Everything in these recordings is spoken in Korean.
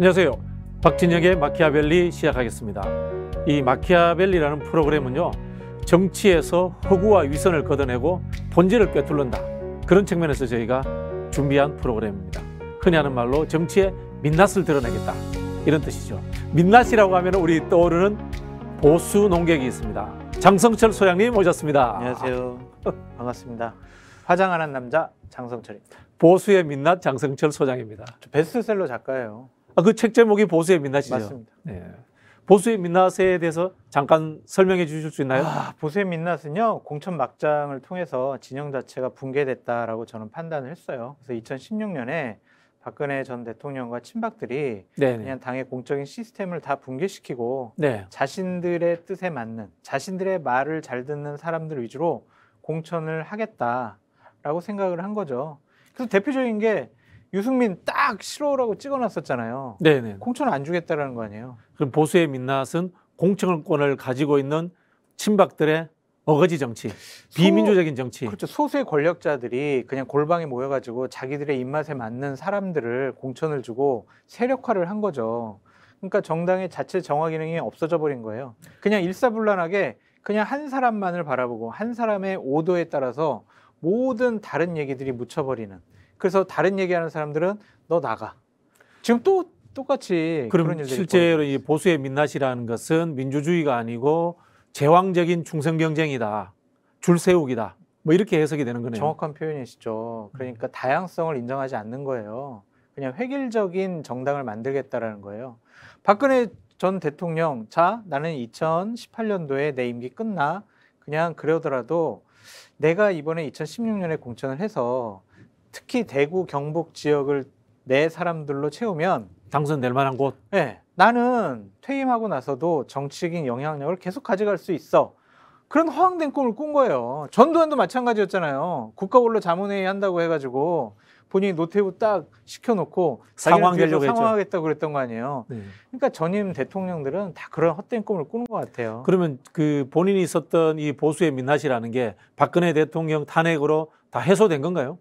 안녕하세요. 박진혁의 마키아벨리 시작하겠습니다. 이 마키아벨리라는 프로그램은요. 정치에서 허구와 위선을 걷어내고 본질을 꿰뚫는다. 그런 측면에서 저희가 준비한 프로그램입니다. 흔히 하는 말로 정치의 민낯을 드러내겠다. 이런 뜻이죠. 민낯이라고 하면 우리 떠오르는 보수 농객이 있습니다. 장성철 소장님 오셨습니다. 안녕하세요. 반갑습니다. 화장하는 남자 장성철입니다. 보수의 민낯 장성철 소장입니다. 베스트셀러 작가예요. 아, 그 책 제목이 보수의 민낯이죠. 맞습니다. 네. 보수의 민낯에 대해서 잠깐 설명해 주실 수 있나요? 아, 보수의 민낯은요 공천 막장을 통해서 진영 자체가 붕괴됐다라고 저는 판단을 했어요. 그래서 2016년에 박근혜 전 대통령과 친박들이 네네. 그냥 당의 공적인 시스템을 다 붕괴시키고 네. 자신들의 뜻에 맞는 자신들의 말을 잘 듣는 사람들 위주로 공천을 하겠다라고 생각을 한 거죠. 그래서 대표적인 게 유승민 딱 싫어라고 찍어놨었잖아요. 네네. 네, 네. 공천을 안 주겠다라는 거 아니에요? 그럼 보수의 민낯은 공천권을 가지고 있는 친박들의 어거지 정치, 비민주적인 정치. 소, 그렇죠. 소수의 권력자들이 그냥 골방에 모여가지고 자기들의 입맛에 맞는 사람들을 공천을 주고 세력화를 한 거죠. 그러니까 정당의 자체 정화 기능이 없어져 버린 거예요. 그냥 일사불란하게 그냥 한 사람만을 바라보고 한 사람의 오도에 따라서 모든 다른 얘기들이 묻혀버리는. 그래서 다른 얘기하는 사람들은 너 나가. 지금 또 똑같이 그런 실제로 이 보수의 민낯이라는 것은 민주주의가 아니고 제왕적인 충성 경쟁이다. 줄 세우기다. 뭐 이렇게 해석이 되는 거네요. 정확한 표현이시죠. 그러니까 음. 다양성을 인정하지 않는 거예요. 그냥 획일적인 정당을 만들겠다라는 거예요. 박근혜 전 대통령, 자, 나는 2018년도에 내 임기 끝나. 그냥 그러더라도 내가 이번에 2016년에 공천을 해서 특히 대구 경북 지역을 내 사람들로 채우면 당선될 만한 곳. 네, 나는 퇴임하고 나서도 정치적인 영향력을 계속 가져갈 수 있어. 그런 허황된 꿈을 꾼 거예요. 전두환도 마찬가지였잖아요. 국가원로 자문회의 한다고 해가지고 본인이 노태우 딱 시켜놓고 상황 되려고 상황하겠다고 그랬던 거 아니에요. 네. 그러니까 전임 대통령들은 다 그런 헛된 꿈을 꾸는 것 같아요. 그러면 그 본인이 있었던 이 보수의 민낯이라는 게 박근혜 대통령 탄핵으로 다 해소된 건가요?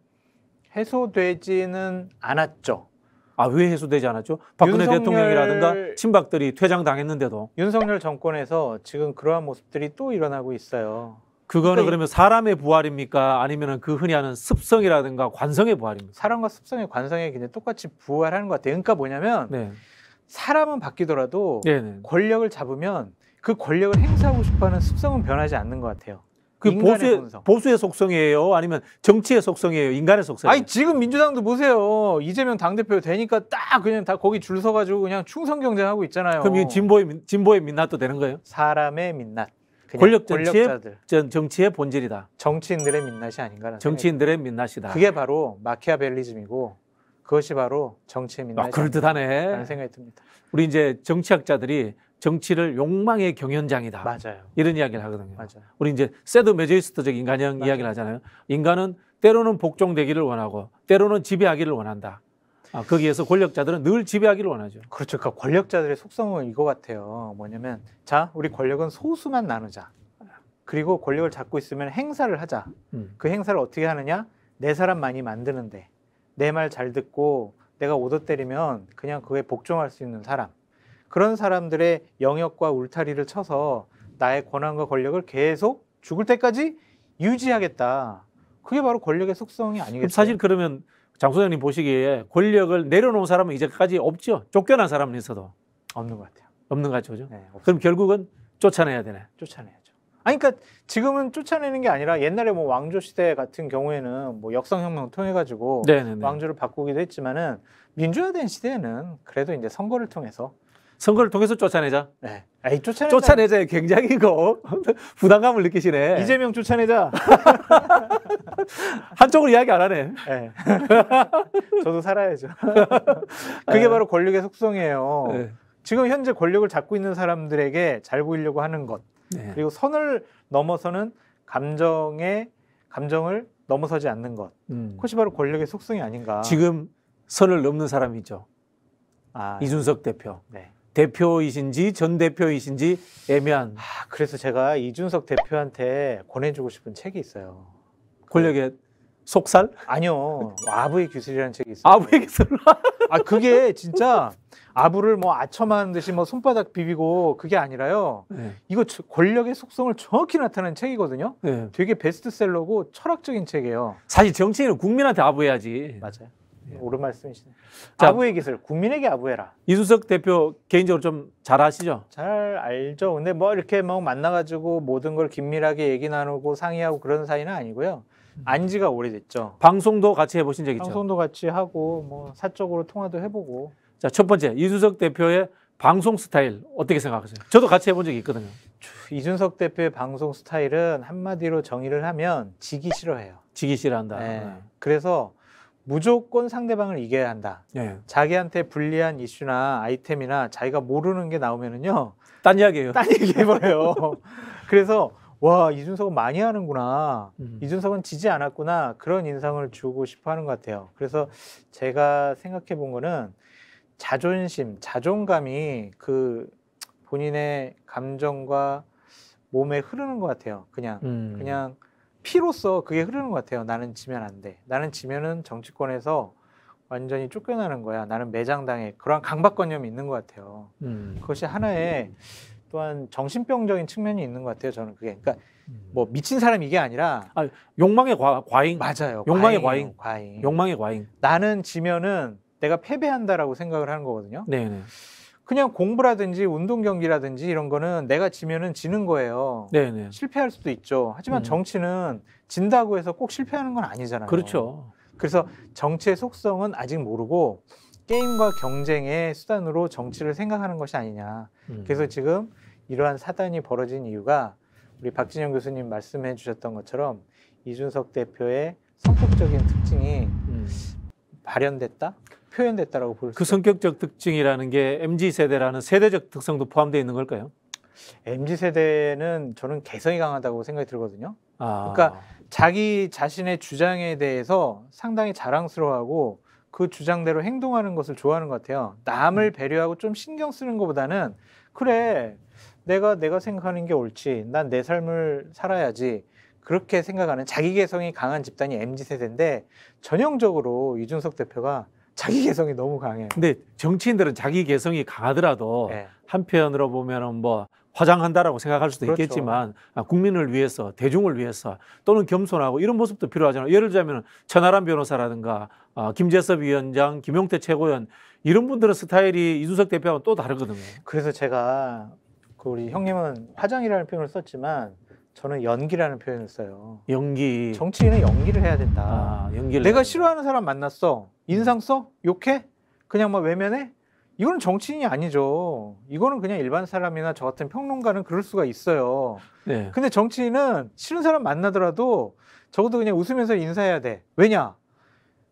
해소되지는 않았죠. 아, 왜 해소되지 않았죠? 박근혜 윤석열... 대통령이라든가 친박들이 퇴장당했는데도. 윤석열 정권에서 지금 그러한 모습들이 또 일어나고 있어요. 그거는 그러니까 그러면 사람의 부활입니까? 아니면 그 흔히 하는 습성이라든가 관성의 부활입니까? 사람과 습성의 관성의 그냥 똑같이 부활하는 것 같아요. 그러니까 뭐냐면 네. 사람은 바뀌더라도 네네. 네. 권력을 잡으면 그 권력을 행사하고 싶어하는 습성은 변하지 않는 것 같아요. 그 보수의, 보수의 속성이에요? 아니면 정치의 속성이에요? 인간의 속성이에요? 아니, 지금 민주당도 보세요. 이재명 당대표 되니까 딱 그냥 다 거기 줄 서가지고 그냥 충성 경쟁하고 있잖아요. 그럼 이 진보의, 진보의 민낯도 되는 거예요? 사람의 민낯. 권력 정치의, 전, 정치의 본질이다. 정치인들의 민낯이 아닌가라는. 정치인들의 생각이. 민낯이다. 그게 바로 마키아벨리즘이고 그것이 바로 정치의 민낯. 아, 그럴듯하네. 라는 생각이 듭니다. 우리 이제 정치학자들이 정치를 욕망의 경연장이다. 맞아요. 이런 이야기를 하거든요. 맞아요. 우리 이제 세드 메저이스트적 인간형 맞아요. 이야기를 하잖아요. 인간은 때로는 복종되기를 원하고 때로는 지배하기를 원한다. 아, 거기에서 권력자들은 늘 지배하기를 원하죠. 그렇죠. 그러니까 권력자들의 속성은 이거 같아요. 뭐냐면 자, 우리 권력은 소수만 나누자. 그리고 권력을 잡고 있으면 행사를 하자. 음. 그 행사를 어떻게 하느냐? 내 사람 많이 만드는데 내 말 잘 듣고 내가 오더 때리면 그냥 그에 복종할 수 있는 사람. 그런 사람들의 영역과 울타리를 쳐서 나의 권한과 권력을 계속 죽을 때까지 유지하겠다. 그게 바로 권력의 속성이 아니겠어요? 사실 그러면 장 소장님 보시기에 권력을 내려놓은 사람은 이제까지 없죠. 쫓겨난 사람은 있어도 없는 것 같아요. 없는 것 같죠. 네, 그럼 결국은 쫓아내야 되네. 쫓아내야죠. 아니 그러니까 지금은 쫓아내는 게 아니라 옛날에 뭐 왕조 시대 같은 경우에는 뭐 역성혁명을 통해 가지고 네, 네, 네. 왕조를 바꾸기도 했지만은 민주화된 시대에는 그래도 이제 선거를 통해서 선거를 통해서 쫓아내자. 네. 아이, 쫓아내자. 쫓아내자. 굉장히 이거 그, 부담감을 느끼시네. 이재명 쫓아내자. 한쪽으로 이야기 안 하네. 네. 저도 살아야죠. 그게 네. 바로 권력의 속성이에요. 네. 지금 현재 권력을 잡고 있는 사람들에게 잘 보이려고 하는 것. 네. 그리고 선을 넘어서는 감정의 감정을 넘어서지 않는 것. 음. 그것이 바로 권력의 속성이 아닌가. 지금 선을 넘는 사람이죠. 아, 네. 이준석 대표. 네. 대표이신지 전 대표이신지 애매한. 아, 그래서 제가 이준석 대표한테 권해주고 싶은 책이 있어요. 권력의 속살? 아니요. 아부의 기술이라는 책이 있어요. 아부의 기술? 아, 그게 진짜 아부를 뭐 아첨하는 듯이 뭐 손바닥 비비고 그게 아니라요. 네. 이거 권력의 속성을 정확히 나타내는 책이거든요. 네. 되게 베스트셀러고 철학적인 책이에요. 사실 정치인은 국민한테 아부해야지. 맞아요. 예. 뭐 옳은 말씀이시네. 아부의 기술, 국민에게 아부해라. 이수석 대표 개인적으로 좀 잘 아시죠? 잘 알죠. 근데 뭐 이렇게 막 만나가지고 모든 걸 긴밀하게 얘기 나누고 상의하고 그런 사이는 아니고요. 음. 안지가 오래됐죠. 방송도 같이 해보신 적 있죠? 방송도 같이 하고 뭐 사적으로 통화도 해보고. 자, 첫 번째 이수석 대표의 방송 스타일 어떻게 생각하세요? 저도 같이 해본 적이 있거든요. 이준석 대표의 방송 스타일은 한마디로 정의를 하면 지기 싫어해요. 지기 싫어한다. 네. 네. 그래서 무조건 상대방을 이겨야 한다. 예. 자기한테 불리한 이슈나 아이템이나 자기가 모르는 게 나오면은요. 딴 이야기예요. 딴 얘기해버려요. 그래서 와 이준석은 많이 하는구나. 음. 이준석은 지지 않았구나. 그런 인상을 주고 싶어하는 것 같아요. 그래서 제가 생각해 본 거는 자존심, 자존감이 그 본인의 감정과 몸에 흐르는 것 같아요. 그냥 음. 그냥 피로써 그게 흐르는 것 같아요. 나는 지면 안 돼. 나는 지면은 정치권에서 완전히 쫓겨나는 거야. 나는 매장당해. 그런 강박관념이 있는 것 같아요. 음. 그것이 하나의 또한 정신병적인 측면이 있는 것 같아요. 저는 그게 그러니까 음. 뭐 미친 사람 이게 아니라 아 욕망의 과, 잉 맞아요. 욕망의 과잉, 과잉. 욕망의 과잉. 나는 지면은 내가 패배한다라고 생각을 하는 거거든요. 네. 그냥 공부라든지 운동 경기라든지 이런 거는 내가 지면은 지는 거예요. 네네. 실패할 수도 있죠. 하지만 음. 정치는 진다고 해서 꼭 실패하는 건 아니잖아요. 그렇죠. 그래서 정치의 속성은 아직 모르고 게임과 경쟁의 수단으로 정치를 생각하는 것이 아니냐. 음. 그래서 지금 이러한 사단이 벌어진 이유가 우리 박진영 교수님 말씀해 주셨던 것처럼 이준석 대표의 성격적인 특징이 음. 발현됐다? 표현됐다라고 볼수 있습니다. 그 성격적 특징이라는 게 MZ 세대라는 세대적 특성도 포함되어 있는 걸까요? MZ 세대는 저는 개성이 강하다고 생각이 들거든요. 아. 그러니까 자기 자신의 주장에 대해서 상당히 자랑스러워하고 그 주장대로 행동하는 것을 좋아하는 것 같아요. 남을 음. 배려하고 좀 신경 쓰는 것보다는 그래 내가 내가 생각하는 게 옳지. 난 내 삶을 살아야지. 그렇게 생각하는 자기 개성이 강한 집단이 MZ 세대인데 전형적으로 이준석 대표가 자기 개성이 너무 강해요. 근데 정치인들은 자기 개성이 강하더라도 네. 한편으로 보면은 뭐 화장한다라고 생각할 수도 그렇죠. 있겠지만 아, 국민을 위해서 대중을 위해서 또는 겸손하고 이런 모습도 필요하잖아요. 예를 들자면 천하람 변호사라든가 아, 김재섭 위원장, 김용태 최고위원 이런 분들의 스타일이 이준석 대표하고 또 다르거든요. 그래서 제가 그 우리 형님은 화장이라는 표현을 썼지만 저는 연기라는 표현을 써요. 연기. 정치인은 연기를 해야 된다. 아, 연기를. 내가 싫어하는 사람 만났어. 인상 써? 욕해? 그냥 막 뭐 외면해? 이거는 정치인이 아니죠. 이거는 그냥 일반 사람이나 저 같은 평론가는 그럴 수가 있어요. 네. 근데 정치인은 싫은 사람 만나더라도 적어도 그냥 웃으면서 인사해야 돼. 왜냐?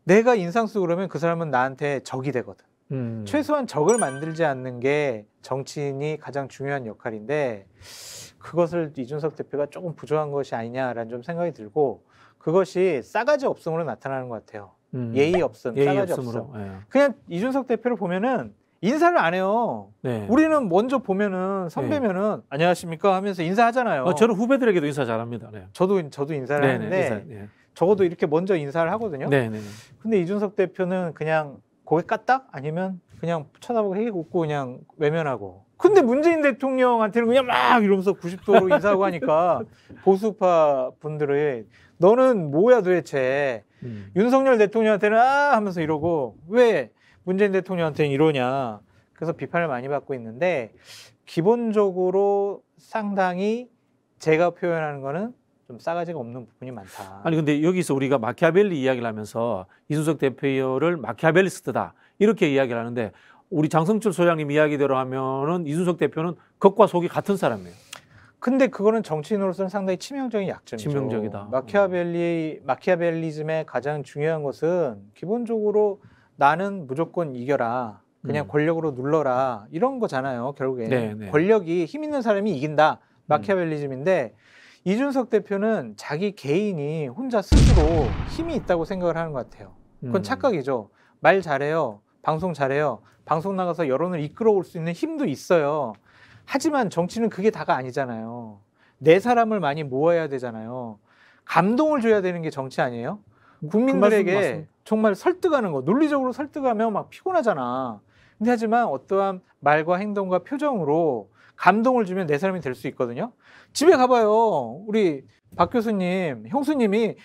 내가 인상 쓰고 그러면 그 사람은 나한테 적이 되거든. 음. 최소한 적을 만들지 않는 게 정치인이 가장 중요한 역할인데 그것을 이준석 대표가 조금 부족한 것이 아니냐라는 좀 생각이 들고 그것이 싸가지 없음으로 나타나는 것 같아요. 음. 예의 없음, 예의 싸가으로 예. 그냥 이준석 대표를 보면은 인사를 안 해요. 네. 우리는 먼저 보면은 선배면은 네. 안녕하십니까 하면서 인사하잖아요. 어, 저는 후배들에게도 인사 잘합니다. 네. 저도 저도 인사를 네네, 네, 하는데 인사, 네. 적어도 이렇게 먼저 인사를 하거든요. 네네. 네, 근데 이준석 대표는 그냥 고개 까딱 아니면 그냥 쳐다보고 헤이 웃고 그냥 외면하고. 근데 문재인 대통령한테는 그냥 막 이러면서 90도로 인사하고 하니까 보수파 분들의 너는 뭐야 도대체 음. 윤석열 대통령한테는 아 하면서 이러고 왜 문재인 대통령한테는 이러냐. 그래서 비판을 많이 받고 있는데 기본적으로 상당히 제가 표현하는 거는 좀 싸가지가 없는 부분이 많다. 아니 근데 여기서 우리가 마키아벨리 이야기를 하면서 이준석 대표를 마키아벨리스트다 이렇게 이야기를 하는데 우리 장성철 소장님 이야기대로 하면은 이준석 대표는 겉과 속이 같은 사람이에요. 근데 그거는 정치인으로서는 상당히 치명적인 약점이죠. 치명적이다. 마키아벨리 마키아벨리즘의 가장 중요한 것은 기본적으로 나는 무조건 이겨라. 그냥 음. 권력으로 눌러라. 이런 거잖아요, 결국에. 네, 네. 권력이 힘 있는 사람이 이긴다. 음. 마키아벨리즘인데 음. 이준석 대표는 자기 개인이 혼자 스스로 힘이 있다고 생각을 하는 것 같아요. 그건 음. 착각이죠. 말 잘해요. 방송 잘해요. 방송 나가서 여론을 이끌어올 수 있는 힘도 있어요. 하지만 정치는 그게 다가 아니잖아요. 내 사람을 많이 모아야 되잖아요. 감동을 줘야 되는 게 정치 아니에요? 음, 그 국민들에게 정말 설득하는 거, 논리적으로 설득하면 막 피곤하잖아. 근데 하지만 어떠한 말과 행동과 표정으로 감동을 주면 내 사람이 될 수 있거든요. 집에 가봐요. 우리 박 교수님, 형수님이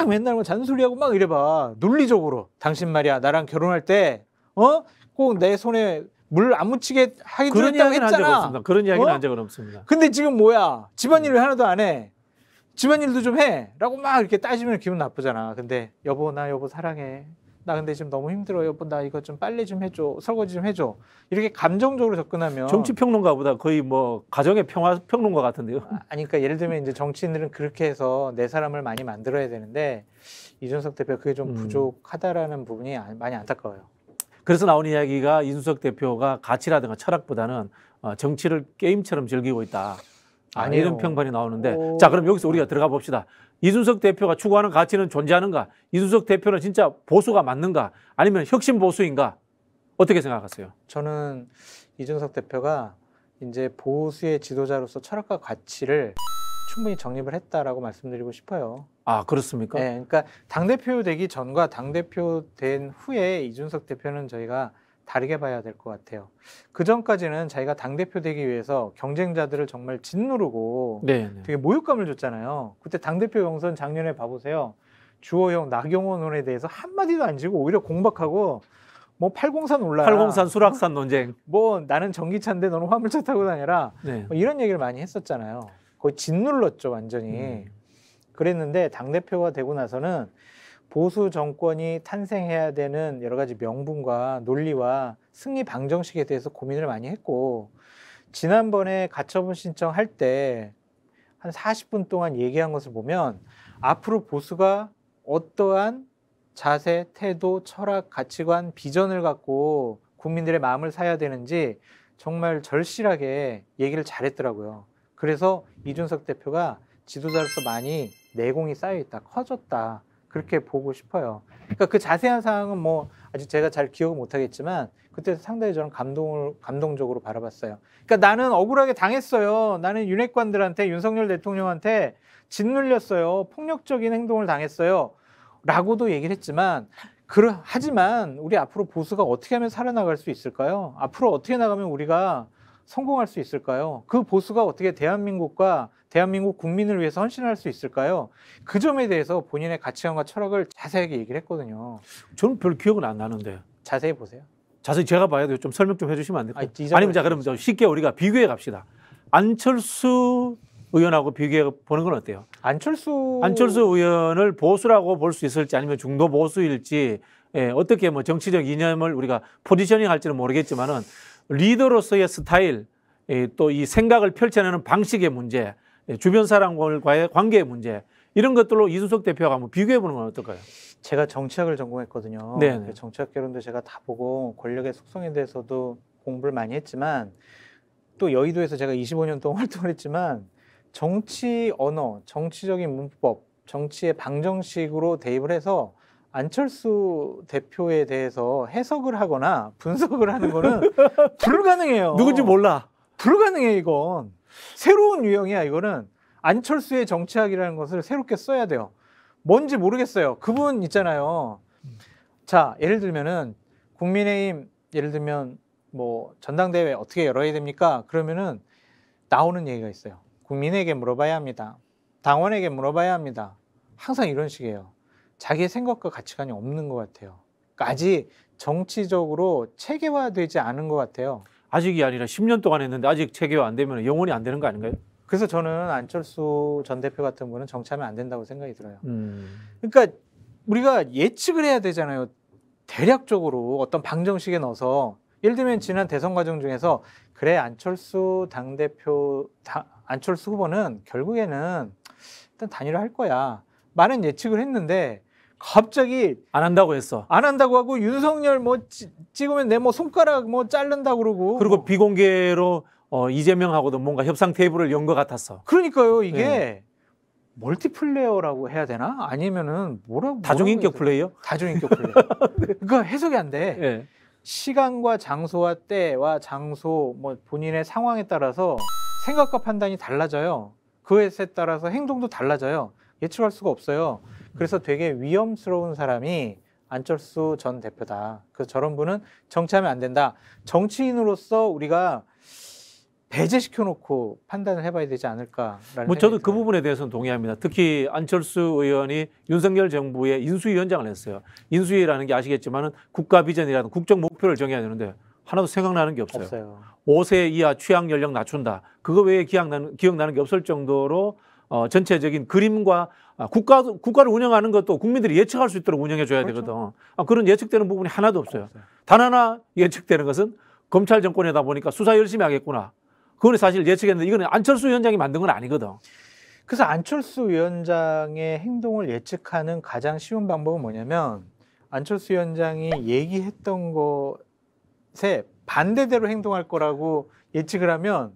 막 맨날 뭐 잔소리하고 막 이래봐. 논리적으로. 당신 말이야, 나랑 결혼할 때, 어? 꼭 내 손에 물안 묻히게 하기로 그런 했다고 했잖아. 그런 이야기는 어? 한 적은 없습니다. 근데 지금 뭐야? 집안일을 음. 하나도 안 해. 집안일도 좀 해라고 막 이렇게 따지면 기분 나쁘잖아. 근데 여보 나 여보 사랑해. 나 근데 지금 너무 힘들어 여보 나 이거 좀 빨리 좀 해줘 설거지 좀 해줘 이렇게 감정적으로 접근하면 정치 평론가보다 거의 뭐 가정의 평화 평론가 같은데요. 아, 아니 그러니까 예를 들면 이제 정치인들은 그렇게 해서 내 사람을 많이 만들어야 되는데 이준석 대표 그게 좀 음. 부족하다라는 부분이 아, 많이 안타까워요. 그래서 나온 이야기가 이준석 대표가 가치라든가 철학보다는 어, 정치를 게임처럼 즐기고 있다. 아, 이런 평판이 나오는데 오. 자 그럼 여기서 우리가 들어가 봅시다. 이준석 대표가 추구하는 가치는 존재하는가? 이준석 대표는 진짜 보수가 맞는가? 아니면 혁신 보수인가? 어떻게 생각하세요? 저는 이준석 대표가 이제 보수의 지도자로서 철학과 가치를 충분히 정립을 했다라고 말씀드리고 싶어요. 아 그렇습니까? 네, 그러니까 당 대표 되기 전과 당 대표 된 후에 이준석 대표는 저희가 다르게 봐야 될 것 같아요. 그 전까지는 자기가 당 대표 되기 위해서 경쟁자들을 정말 짓누르고 네네. 네. 되게 모욕감을 줬잖아요. 그때 당 대표 경선 작년에 봐보세요. 주호영, 나경원 논에 대해서 한 마디도 안 지고 오히려 공박하고 뭐 팔공산 올라 팔공산 수락산 논쟁. 뭐 나는 전기차인데 너는 화물차 타고 다녀라. 네. 뭐 이런 얘기를 많이 했었잖아요. 거의 짓눌렀죠 완전히. 음. 그랬는데 당대표가 되고 나서는 보수 정권이 탄생해야 되는 여러 가지 명분과 논리와 승리 방정식에 대해서 고민을 많이 했고 지난번에 가처분 신청할 때 한 40분 동안 얘기한 것을 보면 앞으로 보수가 어떠한 자세, 태도, 철학, 가치관, 비전을 갖고 국민들의 마음을 사야 되는지 정말 절실하게 얘기를 잘했더라고요. 그래서 이준석 대표가 지도자로서 많이 내공이 쌓여 있다, 커졌다 그렇게 음. 보고 싶어요. 그러니까 그 자세한 사항은 뭐 아직 제가 잘 기억을 못하겠지만 그때 상당히 저는 감동을 감동적으로 바라봤어요. 그러니까 나는 억울하게 당했어요. 나는 윤핵관들한테 윤석열 대통령한테 짓눌렸어요. 폭력적인 행동을 당했어요. 라고도 얘기를 했지만 그러, 하지만 우리 앞으로 보수가 어떻게 하면 살아나갈 수 있을까요? 앞으로 어떻게 나가면 우리가 성공할 수 있을까요? 그 보수가 어떻게 대한민국과 대한민국 국민을 위해서 헌신할 수 있을까요? 그 점에 대해서 본인의 가치관과 철학을 자세하게 얘기를 했거든요. 저는 별 기억은 안 나는데. 자세히 보세요. 자세히 제가 봐야 돼요. 좀 설명 좀 해주시면 안 될까요? 아니, 아니면 자 그럼 쉽게 우리가 비교해 갑시다. 안철수 의원하고 비교해 보는 건 어때요? 안철수 안철수 의원을 보수라고 볼 수 있을지 아니면 중도 보수일지 예, 어떻게 뭐 정치적 이념을 우리가 포지셔닝 할지는 모르겠지만은 리더로서의 스타일, 또 이 생각을 펼쳐내는 방식의 문제, 주변 사람과의 관계의 문제 이런 것들로 이준석 대표가 한번 비교해 보는 건 어떨까요? 제가 정치학을 전공했거든요. 네네. 그 정치학 개론도 제가 다 보고 권력의 속성에 대해서도 공부를 많이 했지만 또 여의도에서 제가 25년 동안 활동을 했지만 정치 언어, 정치적인 문법, 정치의 방정식으로 대입을 해서 안철수 대표에 대해서 해석을 하거나 분석을 하는 거는 불가능해요. 누군지 몰라. 불가능해 이건. 새로운 유형이야 이거는. 안철수의 정치학이라는 것을 새롭게 써야 돼요. 뭔지 모르겠어요. 그분 있잖아요. 자, 예를 들면은 국민의힘 예를 들면 뭐 전당대회 어떻게 열어야 됩니까? 그러면은 나오는 얘기가 있어요. 국민에게 물어봐야 합니다. 당원에게 물어봐야 합니다. 항상 이런 식이에요. 자기의 생각과 가치관이 없는 것 같아요. 까 아직 음. 정치적으로 체계화되지 않은 것 같아요. 아직이 아니라 10년 동안 했는데 아직 체계화 안 되면 영원히 안 되는 거 아닌가요? 그래서 저는 안철수 전 대표 같은 분은 정치하면 안 된다고 생각이 들어요. 음. 그러니까 우리가 예측을 해야 되잖아요. 대략적으로 어떤 방정식에 넣어서 예를 들면 지난 대선 과정 중에서 그래 안철수 당 대표 안철수 후보는 결국에는 일단 단일화 할 거야. 많은 예측을 했는데 갑자기 안 한다고 했어. 안 한다고 하고 윤석열 뭐 찌, 찍으면 내 뭐 손가락 뭐 자른다 그러고 그리고 비공개로 어, 이재명하고도 뭔가 협상 테이블을 연 것 같았어. 그러니까요 이게 네. 멀티플레이어라고 해야 되나? 아니면은 뭐라고 다중인격 플레이어? 다중인격 플레이어. 그러니까 해석이 안 돼. 네. 시간과 장소와 때와 장소 뭐 본인의 상황에 따라서 생각과 판단이 달라져요. 그것에 따라서 행동도 달라져요. 예측할 수가 없어요. 그래서 되게 위험스러운 사람이 안철수 전 대표다. 그래서 저런 분은 정치하면 안 된다. 정치인으로서 우리가 배제시켜 놓고 판단을 해봐야 되지 않을까라는. 뭐 저도 그 부분에 대해서는 동의합니다. 특히 안철수 의원이 윤석열 정부의 인수위원장을 했어요. 인수위라는 게 아시겠지만은 국가 비전이라는 국정 목표를 정해야 되는데 하나도 생각나는 게 없어요. 없어요. 5세 이하 취향 연령 낮춘다. 그거 외에 기억나는, 기억나는 게 없을 정도로 어, 전체적인 그림과 아, 국가, 국가를 운영하는 것도 국민들이 예측할 수 있도록 운영해줘야 그렇죠. 되거든. 아, 그런 예측되는 부분이 하나도 없어요. 없어요. 단 하나 예측되는 것은 검찰 정권이다 보니까 수사 열심히 하겠구나. 그건 사실 예측했는데 이거는 안철수 위원장이 만든 건 아니거든. 그래서 안철수 위원장의 행동을 예측하는 가장 쉬운 방법은 뭐냐면 안철수 위원장이 얘기했던 것에 반대대로 행동할 거라고 예측을 하면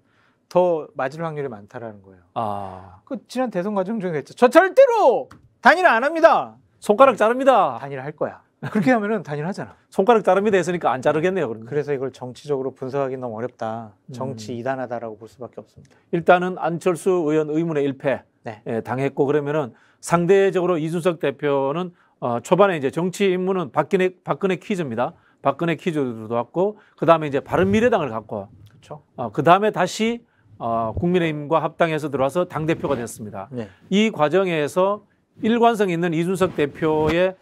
더 맞을 확률이 많다라는 거예요. 아. 그 지난 대선 과정 중에 했죠. 저 절대로 단일 안 합니다. 손가락 자릅니다. 단일할 거야. 그렇게 하면은 단일하잖아. 손가락 자릅니다 했으니까 안 자르겠네요. 그러면. 그래서 이걸 정치적으로 분석하기 너무 어렵다. 음. 정치 음. 이단하다라고 볼 수밖에 없습니다. 일단은 안철수 의원 의문의 1패 네. 예, 당했고 그러면은 상대적으로 이준석 대표는 어, 초반에 이제 정치 인물은 박근혜, 박근혜 퀴즈입니다. 박근혜 퀴즈도 왔고 그 다음에 이제 바른 미래당을 갖고 그렇죠. 어, 그 다음에 다시 어, 국민의힘과 합당해서 들어와서 당 대표가 됐습니다. 네. 이 과정에서 일관성 있는 이준석 대표의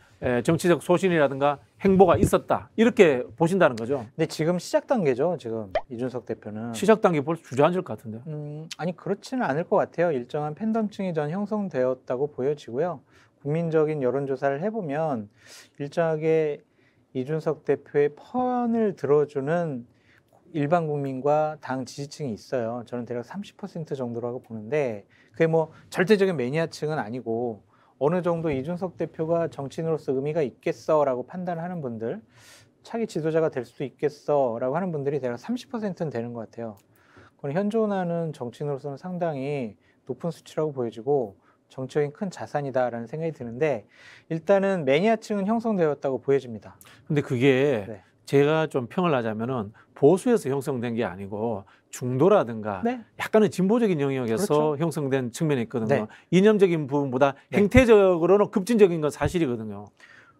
정치적 소신이라든가 행보가 있었다 이렇게 보신다는 거죠. 근데 지금 시작 단계죠. 지금 이준석 대표는 시작 단계 벌써 주저앉을 것 같은데요. 음, 아니 그렇지는 않을 것 같아요. 일정한 팬덤층이 전 형성되었다고 보여지고요. 국민적인 여론조사를 해보면 일정하게 이준석 대표의 펀을 들어주는 일반 국민과 당 지지층이 있어요. 저는 대략 30% 정도라고 보는데 그게 뭐 절대적인 매니아층은 아니고 어느 정도 이준석 대표가 정치인으로서 의미가 있겠어라고 판단하는 분들 차기 지도자가 될 수도 있겠어라고 하는 분들이 대략 30%는 되는 것 같아요. 그건 현존하는 정치인으로서는 상당히 높은 수치라고 보여지고 정치적인 큰 자산이다라는 생각이 드는데 일단은 매니아층은 형성되었다고 보여집니다. 근데 그게 네. 제가 좀 평을 하자면은 보수에서 형성된 게 아니고 중도라든가 네. 약간의 진보적인 영역에서 그렇죠. 형성된 측면이 있거든요. 네. 이념적인 부분보다 네. 행태적으로는 급진적인 건 사실이거든요.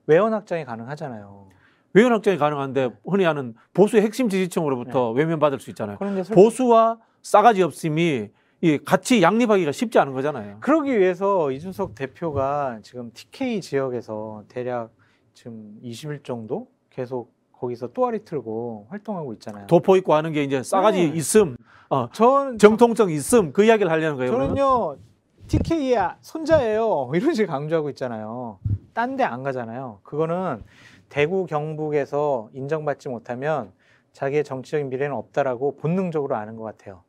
외연 확장이 가능하잖아요. 외연 확장이 가능한데 네. 흔히 하는 보수의 핵심 지지층으로부터 네. 외면받을 수 있잖아요. 보수와 싸가지 없음이 이 같이 양립하기가 쉽지 않은 거잖아요. 그러기 위해서 이준석 대표가 지금 TK 지역에서 대략 지금 20일 정도 계속 거기서 또아리 틀고 활동하고 있잖아요. 도포 있고 하는 게 이제 싸가지 네. 있음, 어, 전 정통성 있음 그 이야기를 하려는 거예요. 저는요 TK의 손자예요 이런 식으로 강조하고 있잖아요. 딴 데 안 가잖아요. 그거는 대구 경북에서 인정받지 못하면 자기의 정치적인 미래는 없다라고 본능적으로 아는 것 같아요.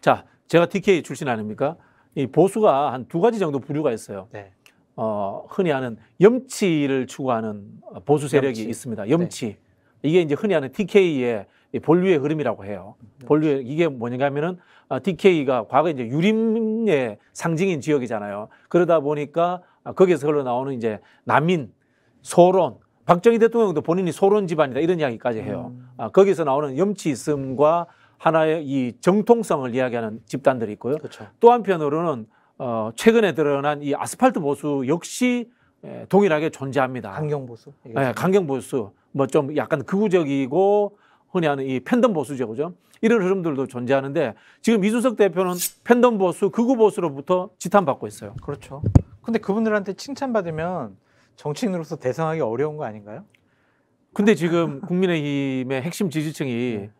자, 제가 TK 출신 아닙니까? 이 보수가 한 두 가지 정도 부류가 있어요. 네. 어, 흔히 아는 염치를 추구하는 보수 세력이 염치. 있습니다. 염치. 네. 이게 이제 흔히 하는 TK의 본류의 흐름이라고 해요. 그렇죠. 본류 이게 뭐냐면은 DK가 아, 과거 이제 유림의 상징인 지역이잖아요. 그러다 보니까 아, 거기에서 흘러나오는 이제 난민, 소론, 박정희 대통령도 본인이 소론 집안이다 이런 이야기까지 해요. 음. 아, 거기서 나오는 염치있음과 하나의 이 정통성을 이야기하는 집단들이 있고요. 그쵸. 그렇죠. 또 한편으로는 어, 최근에 드러난 이 아스팔트 보수 역시 에, 동일하게 존재합니다. 강경 보수. 네, 강경 보수. 뭐좀 약간 극우적이고 흔히 하는 이 팬덤 보수죠. 그죠? 이런 흐름들도 존재하는데 지금 이준석 대표는 팬덤 보수, 극우 보수로부터 지탄받고 있어요. 그렇죠. 근데 그분들한테 칭찬받으면 정치인으로서 대상하기 어려운 거 아닌가요? 근데 지금 국민의힘의 핵심 지지층이 네.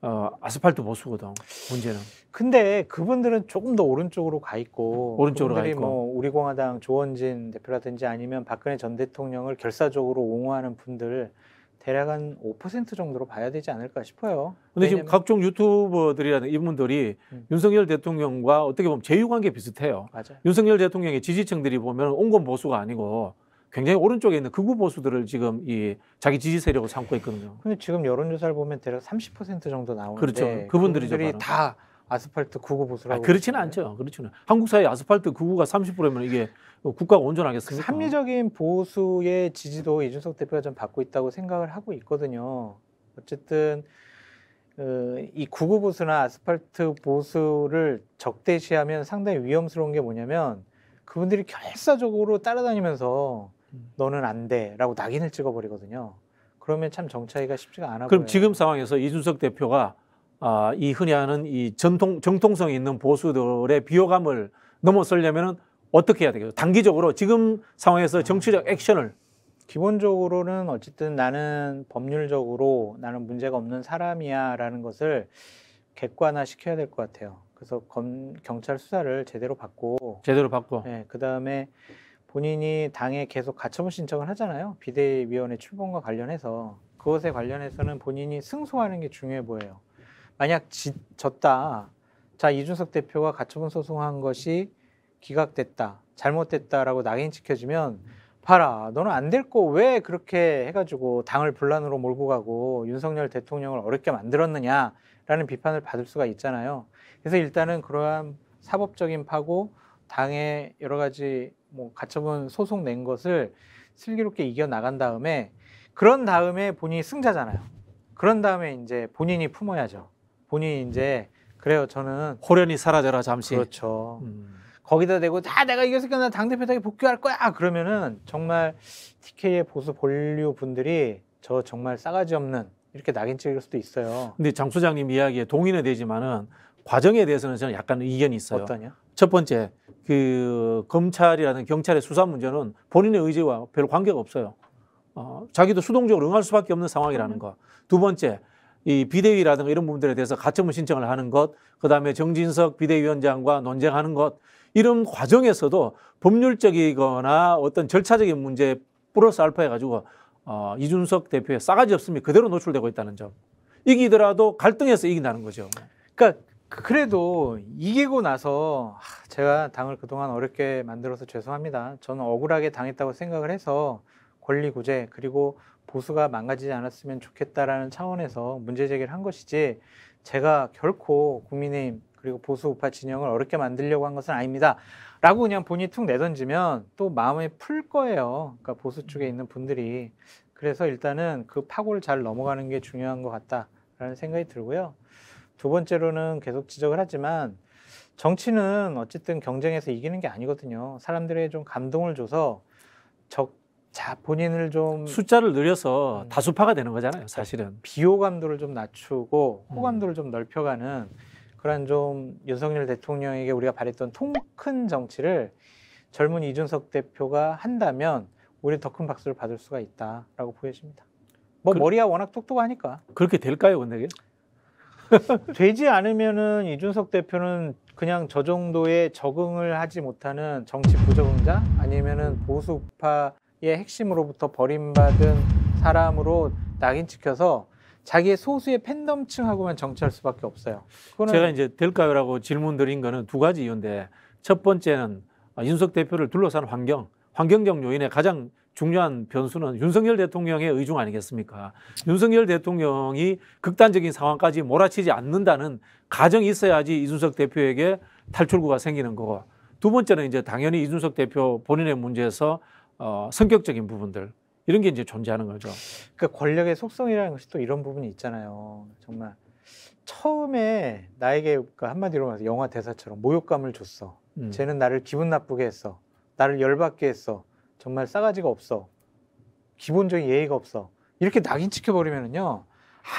어, 아스팔트 보수거든. 문제는. 근데 그분들은 조금 더 오른쪽으로 가 있고 오른쪽으로 가 있고 뭐 우리공화당 조원진 대표라든지 아니면 박근혜 전 대통령을 결사적으로 옹호하는 분들 대략 한 5% 정도로 봐야 되지 않을까 싶어요. 근데 지금 각종 유튜버들이라는 이분들이 음. 윤석열 대통령과 어떻게 보면 제휴 관계 비슷해요. 맞아요. 윤석열 대통령의 지지층들이 보면 온건 보수가 아니고 굉장히 오른쪽에 있는 극우 보수들을 지금 이 자기 지지 세력으로 삼고 있거든요. 근데 지금 여론조사를 보면 대략 30% 정도 나오는데 그렇죠. 그분들이 다 아스팔트 구구 보수라고. 아, 그렇지는 않죠. 그렇지는. 한국 사회 아스팔트 구구가 30%면 이게 국가가 온전하겠습니까? 합리적인 보수의 지지도 이준석 대표가 좀 받고 있다고 생각을 하고 있거든요. 어쨌든 어, 이 구구 보수나 아스팔트 보수를 적대시하면 상당히 위험스러운 게 뭐냐면 그분들이 결사적으로 따라다니면서 음. 너는 안 돼라고 낙인을 찍어버리거든요. 그러면 참 정차기가 쉽지가 않아. 그럼 보여요. 지금 상황에서 이준석 대표가 아, 이 흔히 하는 이 전통, 정통성 있는 보수들의 비호감을 넘어서려면은 어떻게 해야 되겠어요? 단기적으로 지금 상황에서 정치적 아. 액션을 기본적으로는 어쨌든 나는 법률적으로 나는 문제가 없는 사람이야라는 것을 객관화 시켜야 될 것 같아요. 그래서 검, 경찰 수사를 제대로 받고 제대로 받고 네, 그다음에 본인이 당에 계속 가처분 신청을 하잖아요. 비대위원회 출범과 관련해서 그것에 관련해서는 본인이 승소하는 게 중요해 보여요. 만약 지, 졌다. 자, 이준석 대표가 가처분 소송한 것이 기각됐다. 잘못됐다라고 낙인 찍혀지면 봐라. 너는 안 될 거 왜 그렇게 해가지고 당을 분란으로 몰고 가고 윤석열 대통령을 어렵게 만들었느냐라는 비판을 받을 수가 있잖아요. 그래서 일단은 그러한 사법적인 파고 당의 여러 가지 뭐 가처분 소송 낸 것을 슬기롭게 이겨 나간 다음에 그런 다음에 본인이 승자잖아요. 그런 다음에 이제 본인이 품어야죠. 본인이 이제 그래요. 저는 호련이 사라져라 잠시. 그렇죠. 음. 거기다 대고 다 아, 내가 이겼으니까 당대표 에에 복귀할 거야 그러면은 정말 TK의 보수 본류 분들이 저 정말 싸가지 없는 이렇게 낙인 찍을 수도 있어요. 근데 장 소장님 이야기에 동의는 되지만은 과정에 대해서는 저는 약간 의견이 있어요. 어떠냐? 첫 번째 그 검찰이라는 경찰의 수사 문제는 본인의 의지와 별 관계가 없어요. 어, 자기도 수동적으로 응할 수밖에 없는 상황이라는 음. 거. 두 번째 이 비대위라든가 이런 부분들에 대해서 가처분 신청을 하는 것, 그 다음에 정진석 비대위원장과 논쟁하는 것, 이런 과정에서도 법률적이거나 어떤 절차적인 문제 플러스 알파 해가지고 어, 이준석 대표의 싸가지 없음이 그대로 노출되고 있다는 점. 이기더라도 갈등에서 이긴다는 거죠. 뭐. 그러니까 그래도 이기고 나서 제가 당을 그동안 어렵게 만들어서 죄송합니다. 저는 억울하게 당했다고 생각을 해서 권리구제 그리고 보수가 망가지지 않았으면 좋겠다라는 차원에서 문제 제기를 한 것이지 제가 결코 국민의힘 그리고 보수 우파 진영을 어렵게 만들려고 한 것은 아닙니다. 라고 그냥 본인이 툭 내던지면 또마음이풀 거예요. 그러니까 보수 쪽에 있는 분들이. 그래서 일단은 그 파고를 잘 넘어가는 게 중요한 것 같다라는 생각이 들고요. 두 번째로는 계속 지적을 하지만 정치는 어쨌든 경쟁에서 이기는 게 아니거든요. 사람들의 좀 감동을 줘서 적자 본인을 좀 숫자를 늘려서 음. 다수파가 되는 거잖아요 사실은 비호감도를 좀 낮추고 음. 호감도를 좀 넓혀가는 그런 좀 윤석열 대통령에게 우리가 바랬던 통 큰 정치를 젊은 이준석 대표가 한다면 오히려 더큰 박수를 받을 수가 있다라고 보여집니다. 뭐 그, 머리가 워낙 똑똑하니까 그렇게 될까요, 근데 되지 않으면은 이준석 대표는 그냥 저 정도의 적응을 하지 못하는 정치 부적응자 아니면은 보수파 핵심으로부터 버림받은 사람으로 낙인 찍혀서 자기의 소수의 팬덤층하고만 정치할 수밖에 없어요. 제가 이제 될까요라고 질문 드린 거는 두 가지 이유인데 첫 번째는 윤석 대표를 둘러싼 환경, 환경적 요인의 가장 중요한 변수는 윤석열 대통령의 의중 아니겠습니까? 윤석열 대통령이 극단적인 상황까지 몰아치지 않는다는 가정이 있어야지 이준석 대표에게 탈출구가 생기는 거고 두 번째는 이제 당연히 이준석 대표 본인의 문제에서 어, 성격적인 부분들 이런 게 이제 존재하는 거죠. 그 권력의 속성이라는 것이 또 이런 부분이 있잖아요. 정말 처음에 나에게 그 한마디로 말해서 영화 대사처럼 모욕감을 줬어. 음. 쟤는 나를 기분 나쁘게 했어. 나를 열받게 했어. 정말 싸가지가 없어. 기본적인 예의가 없어. 이렇게 낙인 찍혀버리면은요.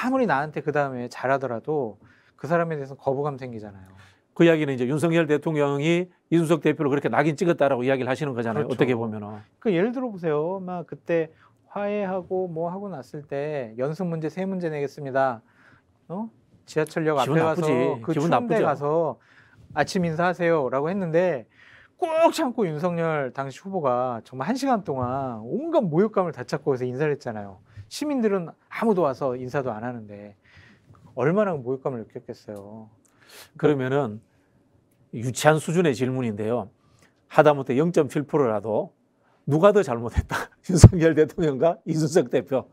아무리 나한테 그 다음에 잘하더라도 그 사람에 대해서 거부감 생기잖아요. 그 이야기는 이제 윤석열 대통령이 이준석 대표를 그렇게 낙인 찍었다라고 이야기를 하시는 거잖아요. 그렇죠. 어떻게 보면은. 그 예를 들어 보세요. 막 그때 화해하고 뭐 하고 났을 때 연습 문제 세 문제 내겠습니다. 어? 지하철역 앞에 가서 나쁘지. 그 기분 나쁘죠. 가서 아침 인사하세요라고 했는데 꼭 참고 윤석열 당시 후보가 정말 한 시간 동안 온갖 모욕감을 다 찾고 해서 인사를 했잖아요. 시민들은 아무도 와서 인사도 안 하는데 얼마나 모욕감을 느꼈겠어요. 그러면은 유치한 수준의 질문인데요. 하다못해 0.7%라도 누가 더 잘못했다? 윤석열 대통령과 이준석 대표.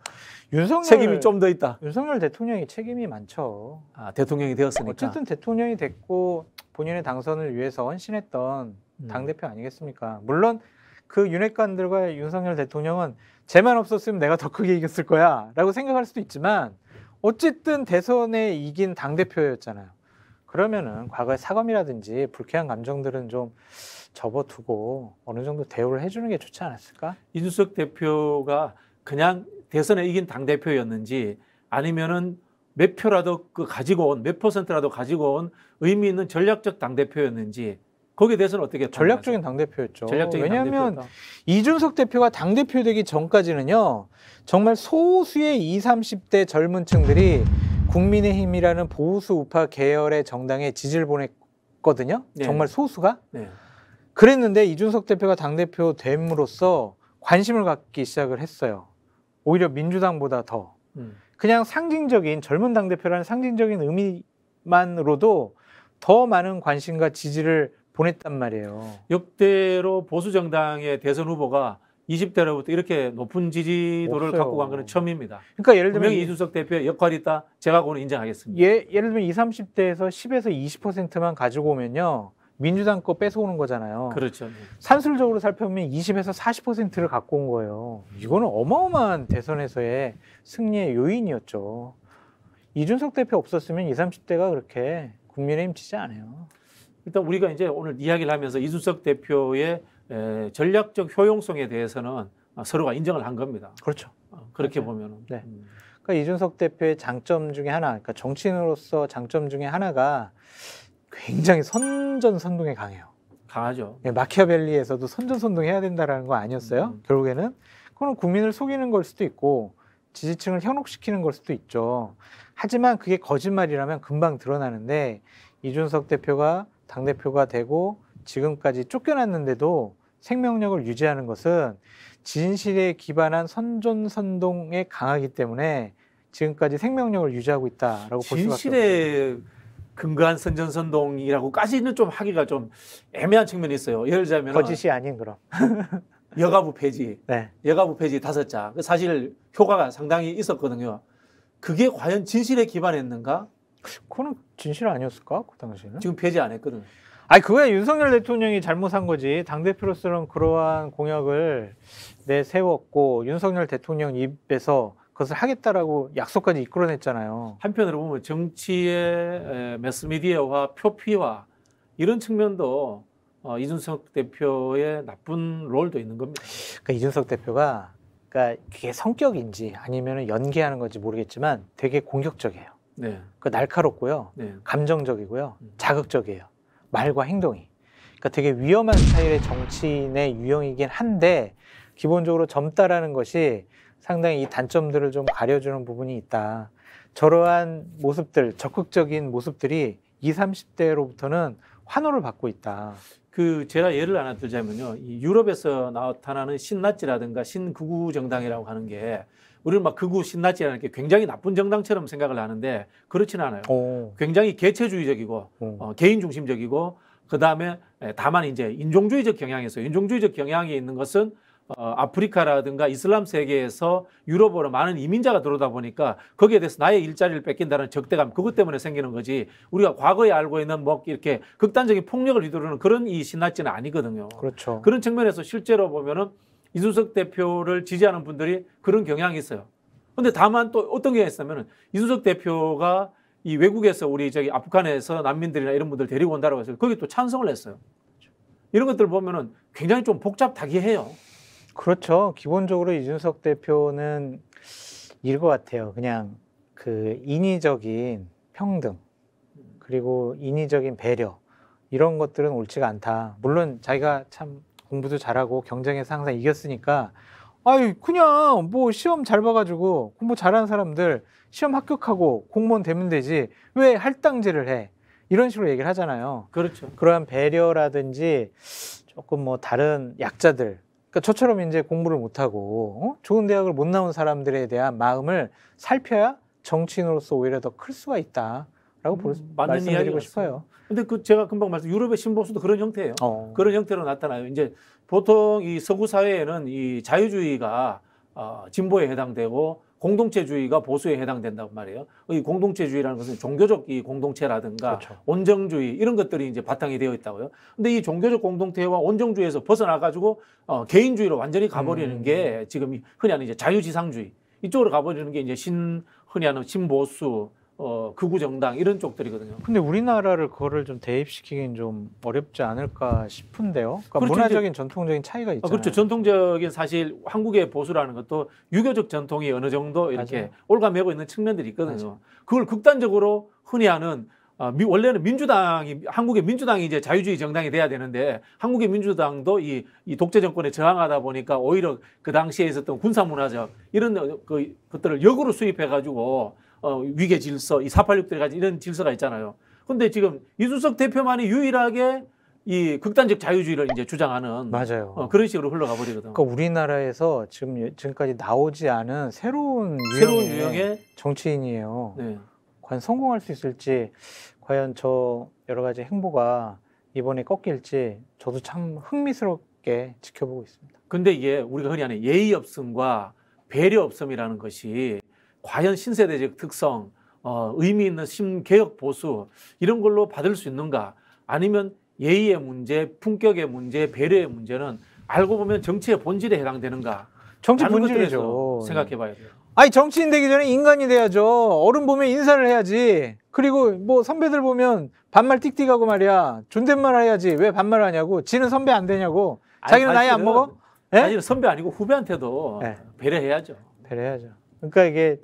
윤석열 책임이 좀 더 있다. 윤석열 대통령이 책임이 많죠. 아, 대통령이 되었으니까. 어쨌든 대통령이 됐고 본인의 당선을 위해서 헌신했던 음. 당 대표 아니겠습니까? 물론 그 윤핵관들과 윤석열 대통령은 제만 없었으면 내가 더 크게 이겼을 거야라고 생각할 수도 있지만 어쨌든 대선에 이긴 당 대표였잖아요. 그러면은 과거의 사검이라든지 불쾌한 감정들은 좀 접어두고 어느 정도 대우를 해주는 게 좋지 않았을까? 이준석 대표가 그냥 대선에 이긴 당 대표였는지 아니면은 몇 표라도 그 가지고 온 몇 퍼센트라도 가지고 온 의미 있는 전략적 당 대표였는지 거기에 대해서는 어떻게 전략적인 당 대표였죠. 왜냐하면 이준석 대표가 당 대표 되기 전까지는요 정말 소수의 2, 30대 젊은층들이 국민의힘이라는 보수 우파 계열의 정당에 지지를 보냈거든요. 네. 정말 소수가. 네. 그랬는데 이준석 대표가 당 대표 됨으로써 관심을 갖기 시작을 했어요. 오히려 민주당보다 더. 음. 그냥 상징적인 젊은 당 대표라는 상징적인 의미만으로도 더 많은 관심과 지지를 보냈단 말이에요. 역대로 보수 정당의 대선 후보가 20대로부터 이렇게 높은 지지도를 없어요. 갖고 간 거는 처음입니다. 그러니까 예를 들면 이준석 대표의 역할이 있다. 제가 그거는 인정하겠습니다. 예, 예를 들면 20, 30대에서 10에서 20%만 가지고 오면요. 민주당 거 뺏어오는 거잖아요. 그렇죠. 네. 산술적으로 살펴보면 20에서 40%를 갖고 온 거예요. 이거는 어마어마한 대선에서의 승리의 요인이었죠. 이준석 대표 없었으면 20, 30대가 그렇게 국민의힘 치지 않아요. 일단 우리가 이제 오늘 이야기를 하면서 이준석 대표의 에, 전략적 효용성에 대해서는 서로가 인정을 한 겁니다. 그렇죠. 어, 그렇게 보면 네. 음. 그러니까 이준석 대표의 장점 중에 하나, 그러니까 정치인으로서 장점 중에 하나가 굉장히 선전선동에 강해요. 강하죠. 예, 마키아벨리에서도 선전선동해야 된다라는 거 아니었어요? 음. 결국에는 그건 국민을 속이는 걸 수도 있고 지지층을 현혹시키는 걸 수도 있죠. 하지만 그게 거짓말이라면 금방 드러나는데 이준석 대표가 당 대표가 되고 지금까지 쫓겨났는데도 생명력을 유지하는 것은 진실에 기반한 선전선동에 강하기 때문에 지금까지 생명력을 유지하고 있다라고 볼 수밖에 진실에 근거한 선전선동이라고까지는 좀 하기가 좀 애매한 측면이 있어요. 예를 들자면 거짓이 아닌 그럼 여가부 폐지, 네. 여가부 폐지 다섯 자 사실 효과가 상당히 있었거든요. 그게 과연 진실에 기반했는가? 그거는 진실 아니었을까 그 당시에는? 지금 폐지 안 했거든. 아니 그거야 윤석열 대통령이 잘못한 거지 당 대표로서는 그러한 공약을 내세웠고 윤석열 대통령 입에서 그것을 하겠다라고 약속까지 이끌어냈잖아요. 한편으로 보면 정치의 매스미디어와 표피와 이런 측면도 어, 이준석 대표의 나쁜 롤도 있는 겁니다. 그러니까 이준석 대표가 그러니까 그게 성격인지 아니면 연기하는 건지 모르겠지만 되게 공격적이에요. 네. 그 날카롭고요, 네. 감정적이고요, 음. 자극적이에요. 말과 행동이. 그러니까 되게 위험한 스타일의 정치인의 유형이긴 한데 기본적으로 젊다라는 것이 상당히 이 단점들을 좀 가려주는 부분이 있다. 저러한 모습들, 적극적인 모습들이 20, 30대로부터는 환호를 받고 있다. 그 제가 예를 하나 들자면요. 유럽에서 나타나는 신나치라든가 신구구 정당이라고 하는 게 우리는 막 극우 신나지않는게 굉장히 나쁜 정당처럼 생각을 하는데 그렇진 않아요. 오. 어. 굉장히 개체주의적이고 어, 어 개인 중심적이고 그 다음에 다만 이제 인종주의적 경향에서 인종주의적 경향이 있는 것은 어, 아프리카라든가 이슬람 세계에서 유럽으로 많은 이민자가 들어오다 보니까 거기에 대해서 나의 일자리를 뺏긴다는 적대감 그것 때문에 생기는 거지 우리가 과거에 알고 있는 뭐 이렇게 극단적인 폭력을 휘두르는 그런 이신나지는 아니거든요. 그렇죠. 그런 측면에서 실제로 보면은 이준석 대표를 지지하는 분들이 그런 경향이 있어요. 근데 다만 또 어떤 게 있냐면은 이준석 대표가 이 외국에서 우리 저기 아프간에서 난민들이나 이런 분들 데리고 온다라고 해서 거기 또 찬성을 했어요. 이런 것들 보면은 굉장히 좀 복잡다기해요. 그렇죠. 기본적으로 이준석 대표는 일것 같아요. 그냥 그 인위적인 평등 그리고 인위적인 배려 이런 것들은 옳지가 않다. 물론 자기가 참 공부도 잘하고 경쟁에서 항상 이겼으니까 아이 그냥 뭐 시험 잘 봐가지고 공부 잘하는 사람들 시험 합격하고 공무원 되면 되지 왜 할당제를 해 이런 식으로 얘기를 하잖아요. 그렇죠. 그러한 배려라든지 조금 뭐 다른 약자들 그러니까 저처럼 이제 공부를 못하고 어? 좋은 대학을 못 나온 사람들에 대한 마음을 살펴야 정치인으로서 오히려 더 클 수가 있다. 라고 부를, 음, 맞는 말씀드리고 싶어요. 근데 그 제가 금방 말씀 유럽의 신보수도 그런 형태예요. 어. 그런 형태로 나타나요. 이제 보통 이 서구 사회에는 이 자유주의가 어, 진보에 해당되고 공동체주의가 보수에 해당된다고 말이에요. 이 공동체주의라는 것은 종교적 이 공동체라든가 그렇죠. 온정주의 이런 것들이 이제 바탕이 되어 있다고요. 근데 이 종교적 공동체와 온정주의에서 벗어나 가지고 어, 개인주의로 완전히 가버리는 음. 게 지금 흔히 하는 이제 자유지상주의 이쪽으로 가버리는 게 이제 신 흔히 하는 신보수 어, 극우 정당 이런 쪽들이거든요. 근데 우리나라를 그거를 좀 대입시키긴 좀 어렵지 않을까 싶은데요. 그러니까 그렇죠, 문화적인 이제, 전통적인 차이가 아, 있잖아요. 아, 그렇죠. 전통적인 사실 한국의 보수라는 것도 유교적 전통이 어느 정도 이렇게 맞아요. 올가매고 있는 측면들이 있거든요. 맞아요. 그걸 극단적으로 흔히 하는 아, 미, 원래는 민주당이 한국의 민주당이 이제 자유주의 정당이 돼야 되는데 한국의 민주당도 이, 이 독재 정권에 저항하다 보니까 오히려 그 당시에 있었던 군사 문화적 이런 어, 그, 것들을 역으로 수입해 가지고 어, 위계 질서, 이 486들이 가진 이런 질서가 있잖아요. 근데 지금 이준석 대표만이 유일하게 이 극단적 자유주의를 이제 주장하는 맞아요. 어, 그런 식으로 흘러가 버리거든. 그러니까 우리나라에서 지금 지금까지 나오지 않은 새로운 유형의, 새로운 유형의 정치인이에요. 네. 과연 성공할 수 있을지, 과연 저 여러 가지 행보가 이번에 꺾일지 저도 참 흥미스럽게 지켜보고 있습니다. 근데 이게 우리가 흔히 하는 예의 없음과 배려 없음이라는 것이 과연 신세대적 특성, 어, 의미 있는 신개혁 보수 이런 걸로 받을 수 있는가? 아니면 예의의 문제, 품격의 문제, 배려의 문제는 알고 보면 정치의 본질에 해당되는가? 정치 본질이죠. 예. 생각해봐야 돼요. 아니 정치인 되기 전에 인간이 돼야죠. 어른 보면 인사를 해야지. 그리고 뭐 선배들 보면 반말 띡띡하고 말이야. 존댓말 해야지. 왜 반말하냐고. 지는 선배 안 되냐고. 아니, 자기는 나이 안 먹어? 네? 예? 사실 선배 아니고 후배한테도 네. 배려해야죠. 배려해야죠. 그러니까 이게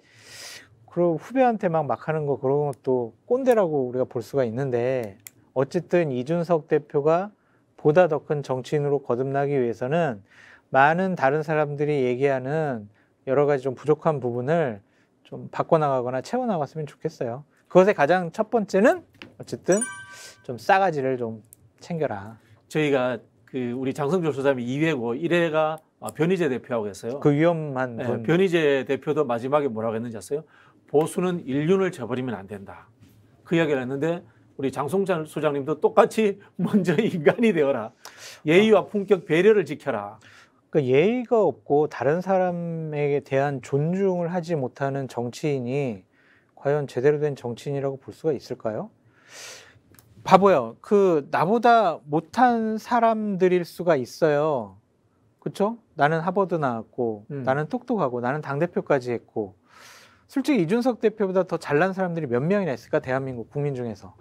그리고 후배한테 막막 하는 거 그런 것도 꼰대라고 우리가 볼 수가 있는데 어쨌든 이준석 대표가 보다 더 큰 정치인으로 거듭나기 위해서는 많은 다른 사람들이 얘기하는 여러 가지 좀 부족한 부분을 좀 바꿔나가거나 채워나갔으면 좋겠어요. 그것의 가장 첫 번째는 어쨌든 좀 싸가지를 좀 챙겨라. 저희가 그 우리 장성조 소장이 2회고 1회가 변희재 대표하고 했어요. 그 위험한 네, 분. 네, 변희재 대표도 마지막에 뭐라고 했는지 아세요? 보수는 인륜을 저버리면 안 된다. 그 이야기를 했는데 우리 장송찬 소장님도 똑같이 먼저 인간이 되어라. 예의와 어. 품격 배려를 지켜라. 그니까 예의가 없고 다른 사람에 게 대한 존중을 하지 못하는 정치인이 과연 제대로 된 정치인이라고 볼 수가 있을까요? 바보요. 그 나보다 못한 사람들일 수가 있어요. 그렇죠? 나는 하버드 나왔고, 음. 나는 똑똑하고, 나는 당 대표까지 했고, 솔직히 이준석 대표보다 더 잘난 사람들이 몇 명이나 있을까 대한민국 국민 중에서.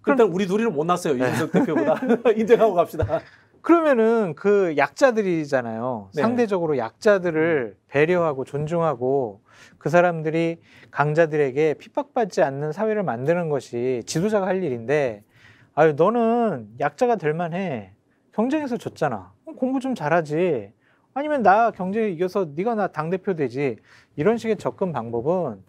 그럼, 일단 그러니까 우리 둘이를 못 났어요 네. 이준석 대표보다 인정하고 갑시다. 그러면은 그 약자들이잖아요. 네. 상대적으로 약자들을 음. 배려하고 존중하고 그 사람들이 강자들에게 핍박받지 않는 사회를 만드는 것이 지도자가 할 일인데, 아유 너는 약자가 될 만해. 경쟁에서 졌잖아. 공부 좀 잘하지. 아니면 나 경쟁에 이겨서 네가 나당 대표 되지. 이런 식의 접근 방법은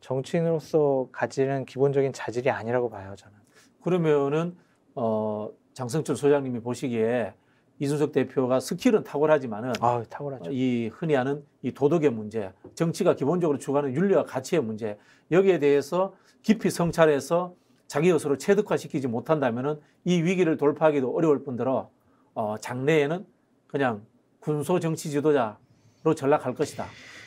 정치인으로서 가지는 기본적인 자질이 아니라고 봐요 저는. 그러면은 어, 장성철 소장님이 보시기에 이준석 대표가 스킬은 탁월하지만은 아, 탁월하죠. 이 흔히 하는 이 도덕의 문제, 정치가 기본적으로 추구하는 윤리와 가치의 문제 여기에 대해서 깊이 성찰해서 자기 스스로 체득화시키지 못한다면은 이 위기를 돌파하기도 어려울 뿐더러 어, 장래에는 그냥 군소 정치 지도자로 전락할 것이다.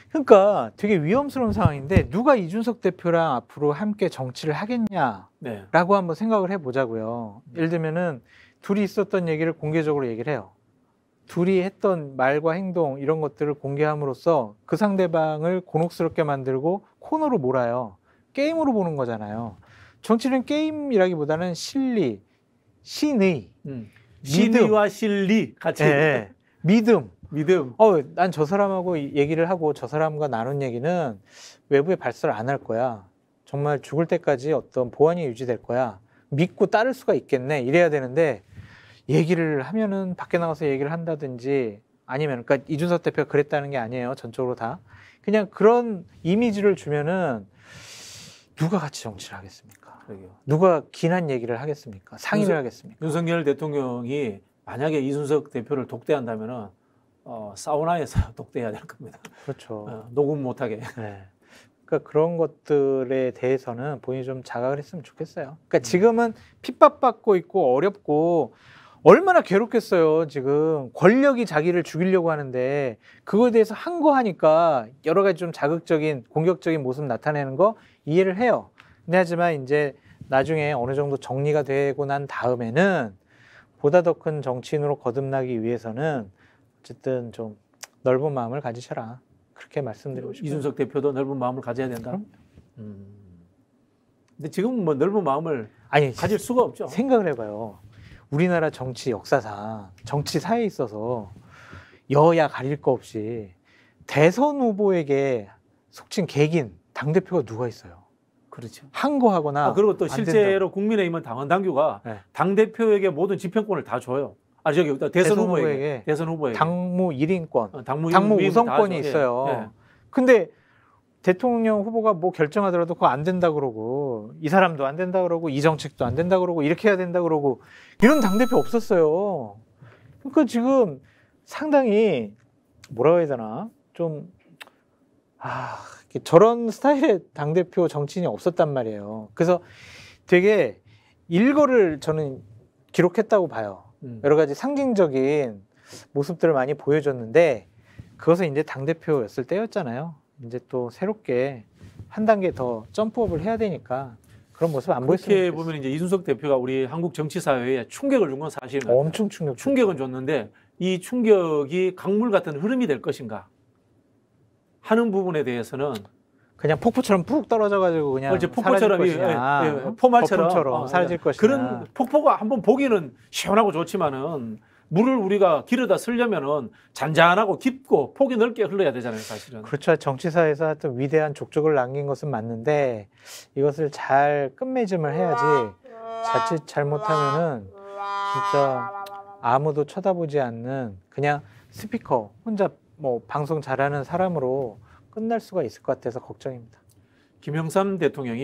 그러니까 되게 위험스러운 상황인데 누가 이준석 대표랑 앞으로 함께 정치를 하겠냐라고 네. 한번 생각을 해보자고요. 네. 예를 들면은 둘이 있었던 얘기를 공개적으로 얘기를 해요. 둘이 했던 말과 행동 이런 것들을 공개함으로써 그 상대방을 곤혹스럽게 만들고 코너로 몰아요. 게임으로 보는 거잖아요. 정치는 게임이라기보다는 실리, 신의, 음. 믿음. 신의와 실리 같이 네. 믿음 믿음. 어, 난 저 사람하고 얘기를 하고 저 사람과 나눈 얘기는 외부에 발설 안 할 거야. 정말 죽을 때까지 어떤 보안이 유지될 거야. 믿고 따를 수가 있겠네. 이래야 되는데 얘기를 하면은 밖에 나가서 얘기를 한다든지 아니면 그러니까 이준석 대표가 그랬다는 게 아니에요. 전적으로 다. 그냥 그런 이미지를 주면은 누가 같이 정치를 하겠습니까? 그러게요. 누가 기난 얘기를 하겠습니까? 상의를 윤석, 하겠습니까? 윤석열 대통령이 만약에 이준석 대표를 독대한다면은 어, 사우나에서 독대해야 될 겁니다. 그렇죠. 어, 녹음 못하게. 네. 그러니까 그런 것들에 대해서는 본인이 좀 자각을 했으면 좋겠어요. 그러니까 음. 지금은 핍박받고 있고 어렵고 얼마나 괴롭겠어요. 지금 권력이 자기를 죽이려고 하는데 그거에 대해서 항거하니까 여러 가지 좀 자극적인 공격적인 모습 나타내는 거 이해를 해요. 근데 하지만 이제 나중에 어느 정도 정리가 되고 난 다음에는 보다 더 큰 정치인으로 거듭나기 위해서는 어쨌든 좀 넓은 마음을 가지셔라. 그렇게 말씀드리고 싶어요. 이준석 대표도 넓은 마음을 가져야 된다. 음. 근데 지금 뭐 넓은 마음을 아니, 가질 수가 없죠. 생각을 해봐요. 우리나라 정치 역사상 정치사에 있어서 여야 가릴 거 없이 대선 후보에게 속칭 개긴 당 대표가 누가 있어요? 그렇죠. 한 거하거나 아, 그리고 또 실제로 국민의힘은 당원 당규가 네. 당 대표에게 모든 집행권을 다 줘요. 아 저기 대선, 대선 후보에게, 후보에게, 대선 후보에게 당무 1인권, 어, 아, 당무, 당무 우선권이 있어요. 예, 예. 근데 대통령 후보가 뭐 결정하더라도 그거 안 된다 그러고 이 사람도 안 된다 그러고 이 정책도 안 된다 그러고 이렇게 해야 된다 그러고 이런 당 대표 없었어요. 그러니까 지금 상당히 뭐라고 해야 되나 좀 아, 저런 스타일의 당 대표 정치인이 없었단 말이에요. 그래서 되게 일거를 저는 기록했다고 봐요. 음. 여러 가지 상징적인 모습들을 많이 보여줬는데 그것은 이제 당 대표였을 때였잖아요. 이제 또 새롭게 한 단계 더 점프업을 해야 되니까 그런 모습 안 보였으면 좋겠어요. 보면 이제 이준석 대표가 우리 한국 정치 사회에 충격을 준 건사실 엄청 충격. 충격은 줬는데 이 충격이 강물 같은 흐름이 될 것인가 하는 부분에 대해서는 그냥 폭포처럼 푹 떨어져가지고 그냥 이제 폭포처럼 사라질 예, 예, 것이냐, 예, 예, 포말처럼 아, 사라질 것이냐 그런 폭포가 한번 보기는 시원하고 좋지만은 물을 우리가 길어다 쓰려면은 잔잔하고 깊고 폭이 넓게 흘러야 되잖아요, 사실은. 그렇죠. 정치사에서 하여튼 위대한 족적을 남긴 것은 맞는데 이것을 잘 끝맺음을 해야지 자칫 잘못하면은 진짜 아무도 쳐다보지 않는 그냥 스피커 혼자 뭐 방송 잘하는 사람으로 끝날 수가 있을 것 같아서 걱정입니다. 김영삼 대통령이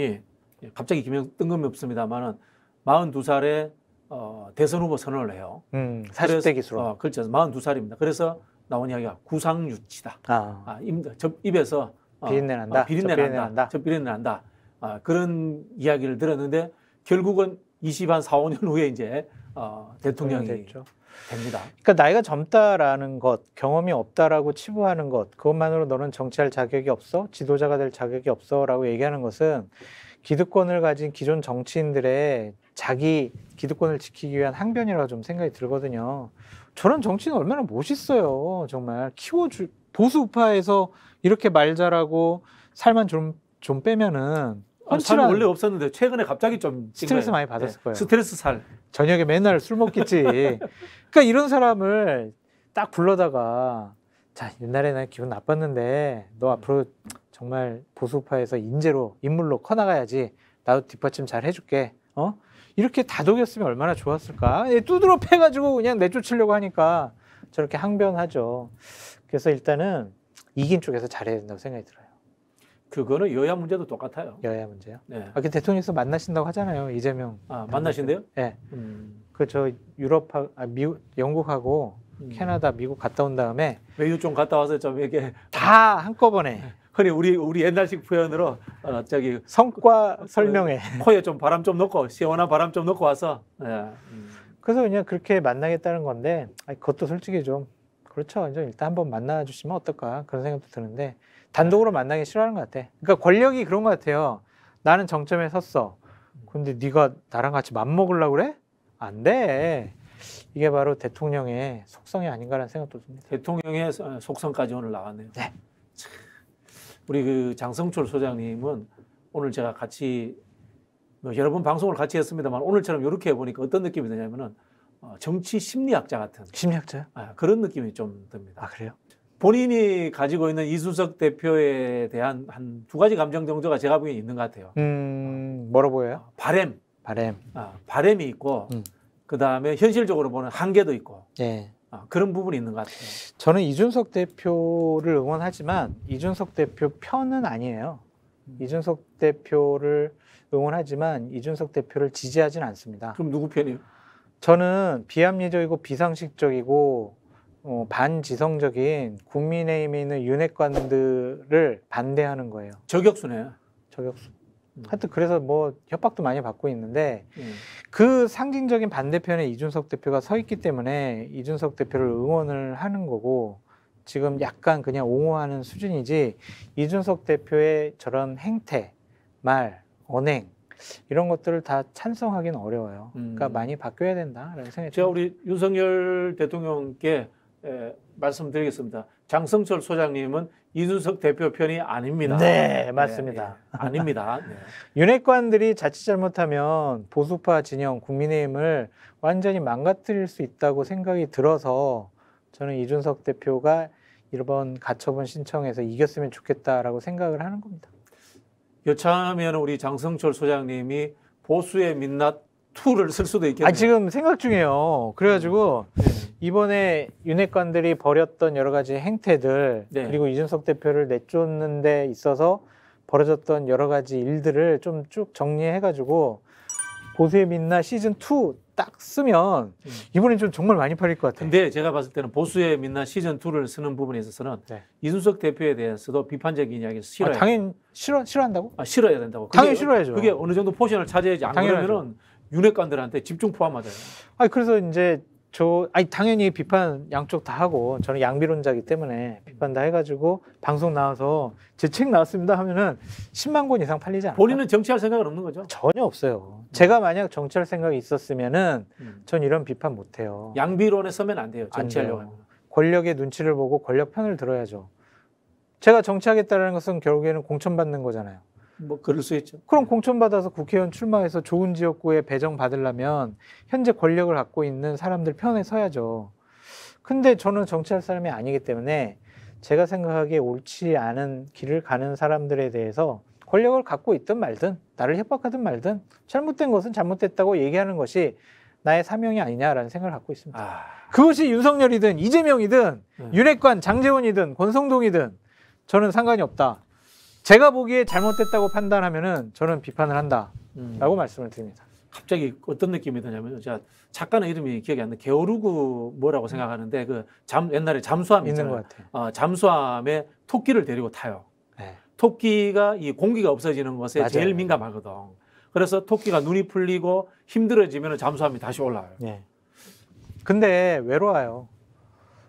예, 갑자기 김영 뜬금없습니다만은 42살에 어, 대선 후보 선언을 해요. 음, 40대 기수로. 어, 그렇죠. 42살입니다. 그래서 나온 이야기가 구상유치다. 아. 아 입, 접, 입에서 어, 비린내 난다. 어, 아, 비린내, 난다. 비린내 난다. 아, 그런 이야기를 들었는데 결국은 20한 4, 5년 후에 이제 어, 대통령이 됐죠. 됩니다. 그러니까 나이가 젊다라는 것, 경험이 없다라고 치부하는 것, 그것만으로 너는 정치할 자격이 없어, 지도자가 될 자격이 없어라고 얘기하는 것은 기득권을 가진 기존 정치인들의 자기 기득권을 지키기 위한 항변이라고 좀 생각이 들거든요. 저런 정치인 얼마나 멋있어요. 정말 키워줄 보수 우파에서 이렇게 말 잘하고 살만 좀 좀 빼면은 아, 살은 원래 없었는데 최근에 갑자기 좀 스트레스 많이 받았을 네. 거예요. 스트레스 살. 저녁에 맨날 술 먹겠지. 그러니까 이런 사람을 딱 불러다가 자 옛날에 나 기분 나빴는데 너 앞으로 정말 보수파에서 인재로 인물로 커나가야지. 나도 뒷받침 잘 해줄게. 어? 이렇게 다독였으면 얼마나 좋았을까. 뚜드러 예, 패가지고 그냥 내쫓으려고 하니까 저렇게 항변하죠. 그래서 일단은 이긴 쪽에서 잘해야 된다고 생각이 들어요. 그거는 여야 문제도 똑같아요. 여야 문제요? 네. 아, 그 대통령에서 만나신다고 하잖아요. 이재명. 아, 만나신대요? 네. 음. 그저 유럽, 아, 미국, 영국하고 음. 캐나다, 미국 갔다 온 다음에 외유 좀 갔다 와서 좀 이게 다 한꺼번에 흔히 우리 우리 옛날식 표현으로 어, 저기 성과 그, 그 설명회 코에 좀 바람 좀 넣고 시원한 바람 좀 넣고 와서 예. 음. 그래서 그냥 그렇게 만나겠다는 건데 아니, 그것도 솔직히 좀 그렇죠. 이제 일단 한번 만나 주시면 어떨까 그런 생각도 드는데 단독으로 만나기 싫어하는 것 같아. 그러니까 권력이 그런 것 같아요. 나는 정점에 섰어. 근데 네가 나랑 같이 맘먹으려고 그래? 안 돼. 이게 바로 대통령의 속성이 아닌가라는 생각도 듭니다. 대통령의 속성까지 오늘 나왔네요. 네. 우리 그 장성철 소장님은 오늘 제가 같이 뭐 여러 번 방송을 같이 했습니다만 오늘처럼 이렇게 해보니까 어떤 느낌이 드냐면은 어, 정치 심리학자 같은 심리학자요? 아, 그런 느낌이 좀 듭니다. 아 그래요? 본인이 가지고 있는 이준석 대표에 대한 한 두 가지 감정 정도가 제가 보기엔 있는 것 같아요. 음, 뭐로 보여요? 아, 바램. 바램. 아, 바램이 있고, 음. 그 다음에 현실적으로 보는 한계도 있고. 네. 아, 그런 부분이 있는 것 같아요. 저는 이준석 대표를 응원하지만 이준석 대표 편은 아니에요. 음. 이준석 대표를 응원하지만 이준석 대표를 지지하진 않습니다. 그럼 누구 편이요? 저는 비합리적이고 비상식적이고 어, 반지성적인 국민의힘에 있는 윤핵관들을 반대하는 거예요. 저격수네요. 저격수. 음. 하여튼 그래서 뭐 협박도 많이 받고 있는데 음. 그 상징적인 반대편에 이준석 대표가 서 있기 때문에 이준석 대표를 응원을 하는 거고 지금 약간 그냥 옹호하는 수준이지 이준석 대표의 저런 행태, 말, 언행 이런 것들을 다 찬성하기는 어려워요. 그러니까 음. 그러니까 많이 바뀌어야 된다라는 생각이 제가 우리 윤석열 대통령께 예, 말씀드리겠습니다. 장성철 소장님은 이준석 대표 편이 아닙니다. 네, 맞습니다. 예, 예, 아닙니다. 네. 윤핵관들이 자칫 잘못하면 보수파 진영 국민의힘을 완전히 망가뜨릴 수 있다고 생각이 들어서 저는 이준석 대표가 이번 가처분 신청에서 이겼으면 좋겠다라고 생각을 하는 겁니다. 여차하면 우리 장성철 소장님이 보수의 민낯 2를 쓸 수도 있겠네요. 아, 지금 생각 중이에요. 그래가지고 음. 네. 이번에 윤핵관들이 벌였던 여러 가지 행태들 네. 그리고 이준석 대표를 내쫓는 데 있어서 벌어졌던 여러 가지 일들을 좀 쭉 정리해 가지고 보수의 민나 시즌 2 딱 쓰면 음. 이번엔 좀 정말 많이 팔릴 것 같아요. 근데 제가 봤을 때는 보수의 민나 시즌 2를 쓰는 부분에 있어서는 네. 이준석 대표에 대해서도 비판적인 이야기를 싫어요. 아, 당연 싫어 싫어한다고? 아, 싫어야 된다고. 당연히 싫어야죠. 그게 어느 정도 포션을 차지해야지 안 당연하죠. 그러면은 윤핵관들한테 집중 포함하잖아요. 아 그래서 이제 저 아니 당연히 비판 양쪽 다 하고 저는 양비론자기 때문에 비판 다 해가지고 방송 나와서 제 책 나왔습니다 하면은 10만 권 이상 팔리지 않아요. 본인은 정치할 생각은 없는 거죠? 전혀 없어요. 제가 만약 정치할 생각이 있었으면은 음. 전 이런 비판 못 해요. 양비론에 서면 안 돼요. 정치하려고 권력의 눈치를 보고 권력 편을 들어야죠. 제가 정치하겠다는 것은 결국에는 공천받는 거잖아요. 뭐 그럴 수 있죠. 그럼 네. 공천받아서 국회의원 출마해서 좋은 지역구에 배정받으려면 현재 권력을 갖고 있는 사람들 편에 서야죠. 근데 저는 정치할 사람이 아니기 때문에 제가 생각하기에 옳지 않은 길을 가는 사람들에 대해서 권력을 갖고 있든 말든 나를 협박하든 말든 잘못된 것은 잘못됐다고 얘기하는 것이 나의 사명이 아니냐라는 생각을 갖고 있습니다. 아... 그것이 윤석열이든 이재명이든 음. 윤핵관 장재원이든 권성동이든 저는 상관이 없다. 제가 보기에 잘못됐다고 판단하면은 저는 비판을 한다라고 음. 말씀을 드립니다. 갑자기 어떤 느낌이 드냐면 제가 작가는 이름이 기억이 안 나. 게오르그 뭐라고 음. 생각하는데 그 잠 옛날에 잠수함 있는 것 같아요. 어, 잠수함에 토끼를 데리고 타요. 네. 토끼가 이 공기가 없어지는 것에 맞아요. 제일 민감하거든. 그래서 토끼가 눈이 풀리고 힘들어지면 잠수함이 다시 올라와요. 네. 근데 외로워요.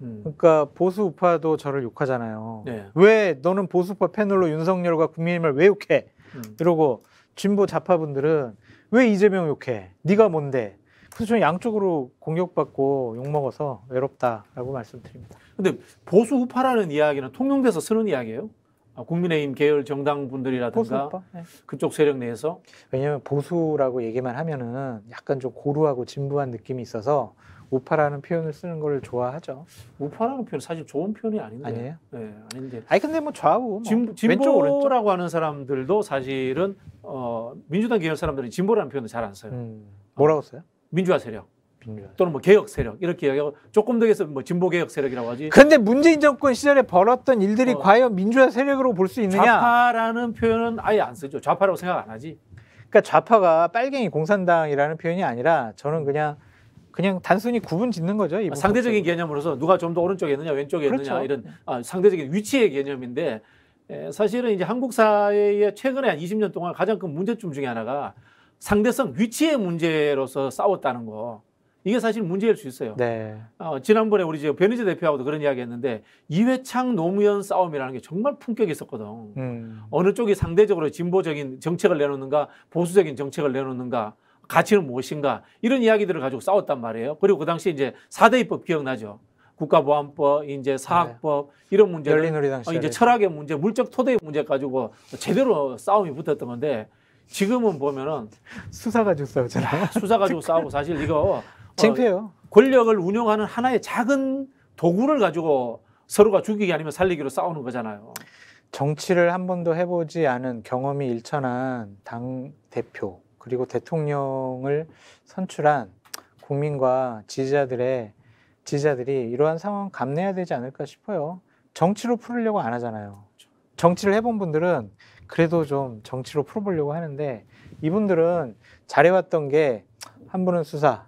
음. 그러니까 보수 우파도 저를 욕하잖아요. 네. 왜 너는 보수 우파 패널로 윤석열과 국민의힘을 왜 욕해? 음. 이러고 진보 좌파분들은 왜 이재명 욕해? 네가 뭔데? 그래서 저는 양쪽으로 공격받고 욕먹어서 외롭다라고 말씀드립니다. 근데 보수 우파라는 이야기는 통용돼서 쓰는 이야기예요? 아, 국민의힘 계열 정당 분들이라든가 네. 그쪽 세력 내에서 왜냐하면 보수라고 얘기만 하면은 약간 좀 고루하고 진부한 느낌이 있어서 우파라는 표현을 쓰는 걸 좋아하죠. 우파라는 표현 사실 좋은 표현이 아닌데. 아니에요? 네, 아닌데. 아니 근데 뭐 좌우 뭐 진, 진보라고 하는 사람들도 사실은 어, 민주당 계열 사람들은 진보라는 표현을 잘 안 써요. 음, 어, 뭐라고 써요? 어, 민주화 세력. 또는 뭐 개혁 세력 이렇게 이기하고 조금 더 해서 뭐 진보 개혁 세력이라고 하지. 근데 문재인 정권 시절에 벌었던 일들이 어, 과연 민주화 세력으로 볼 수 있느냐? 좌파라는 표현은 아예 안 쓰죠. 좌파라고 생각 안 하지. 그러니까 좌파가 빨갱이 공산당이라는 표현이 아니라 저는 그냥 그냥 단순히 구분 짓는 거죠. 아, 상대적인 개념으로서 누가 좀 더 오른쪽에 있느냐 왼쪽에 그렇죠. 있느냐 이런 네. 아, 상대적인 위치의 개념인데 에, 사실은 이제 한국 사회의 최근에 한 20년 동안 가장 큰 문제점 중에 하나가 상대성 위치의 문제로서 싸웠다는 거. 이게 사실 문제일 수 있어요. 네. 어, 지난번에 우리 이제 변희재 대표하고도 그런 이야기 했는데 이회창 노무현 싸움이라는 게 정말 품격이 있었거든. 음. 어느 쪽이 상대적으로 진보적인 정책을 내놓는가 보수적인 정책을 내놓는가 가치는 무엇인가 이런 이야기들을 가지고 싸웠단 말이에요. 그리고 그 당시에 이제 사대 입법 기억나죠? 국가보안법, 이제 사학법 네. 이런 문제, 어, 이제 철학의 문제, 물적 토대의 문제 가지고 제대로 싸움이 붙었던 건데 지금은 보면은 수사 가지고 싸우잖아. 수사 가지고 싸우고 사실 이거 어, 창피해요. 어, 권력을 운영하는 하나의 작은 도구를 가지고 서로가 죽이기 아니면 살리기로 싸우는 거잖아요. 정치를 한 번도 해보지 않은 경험이 일천한 당 대표 그리고 대통령을 선출한 국민과 지지자들의 지지자들이 이러한 상황 감내해야 되지 않을까 싶어요. 정치로 풀으려고 안 하잖아요. 정치를 해본 분들은 그래도 좀 정치로 풀어보려고 하는데 이분들은 잘해왔던 게 한 분은 수사,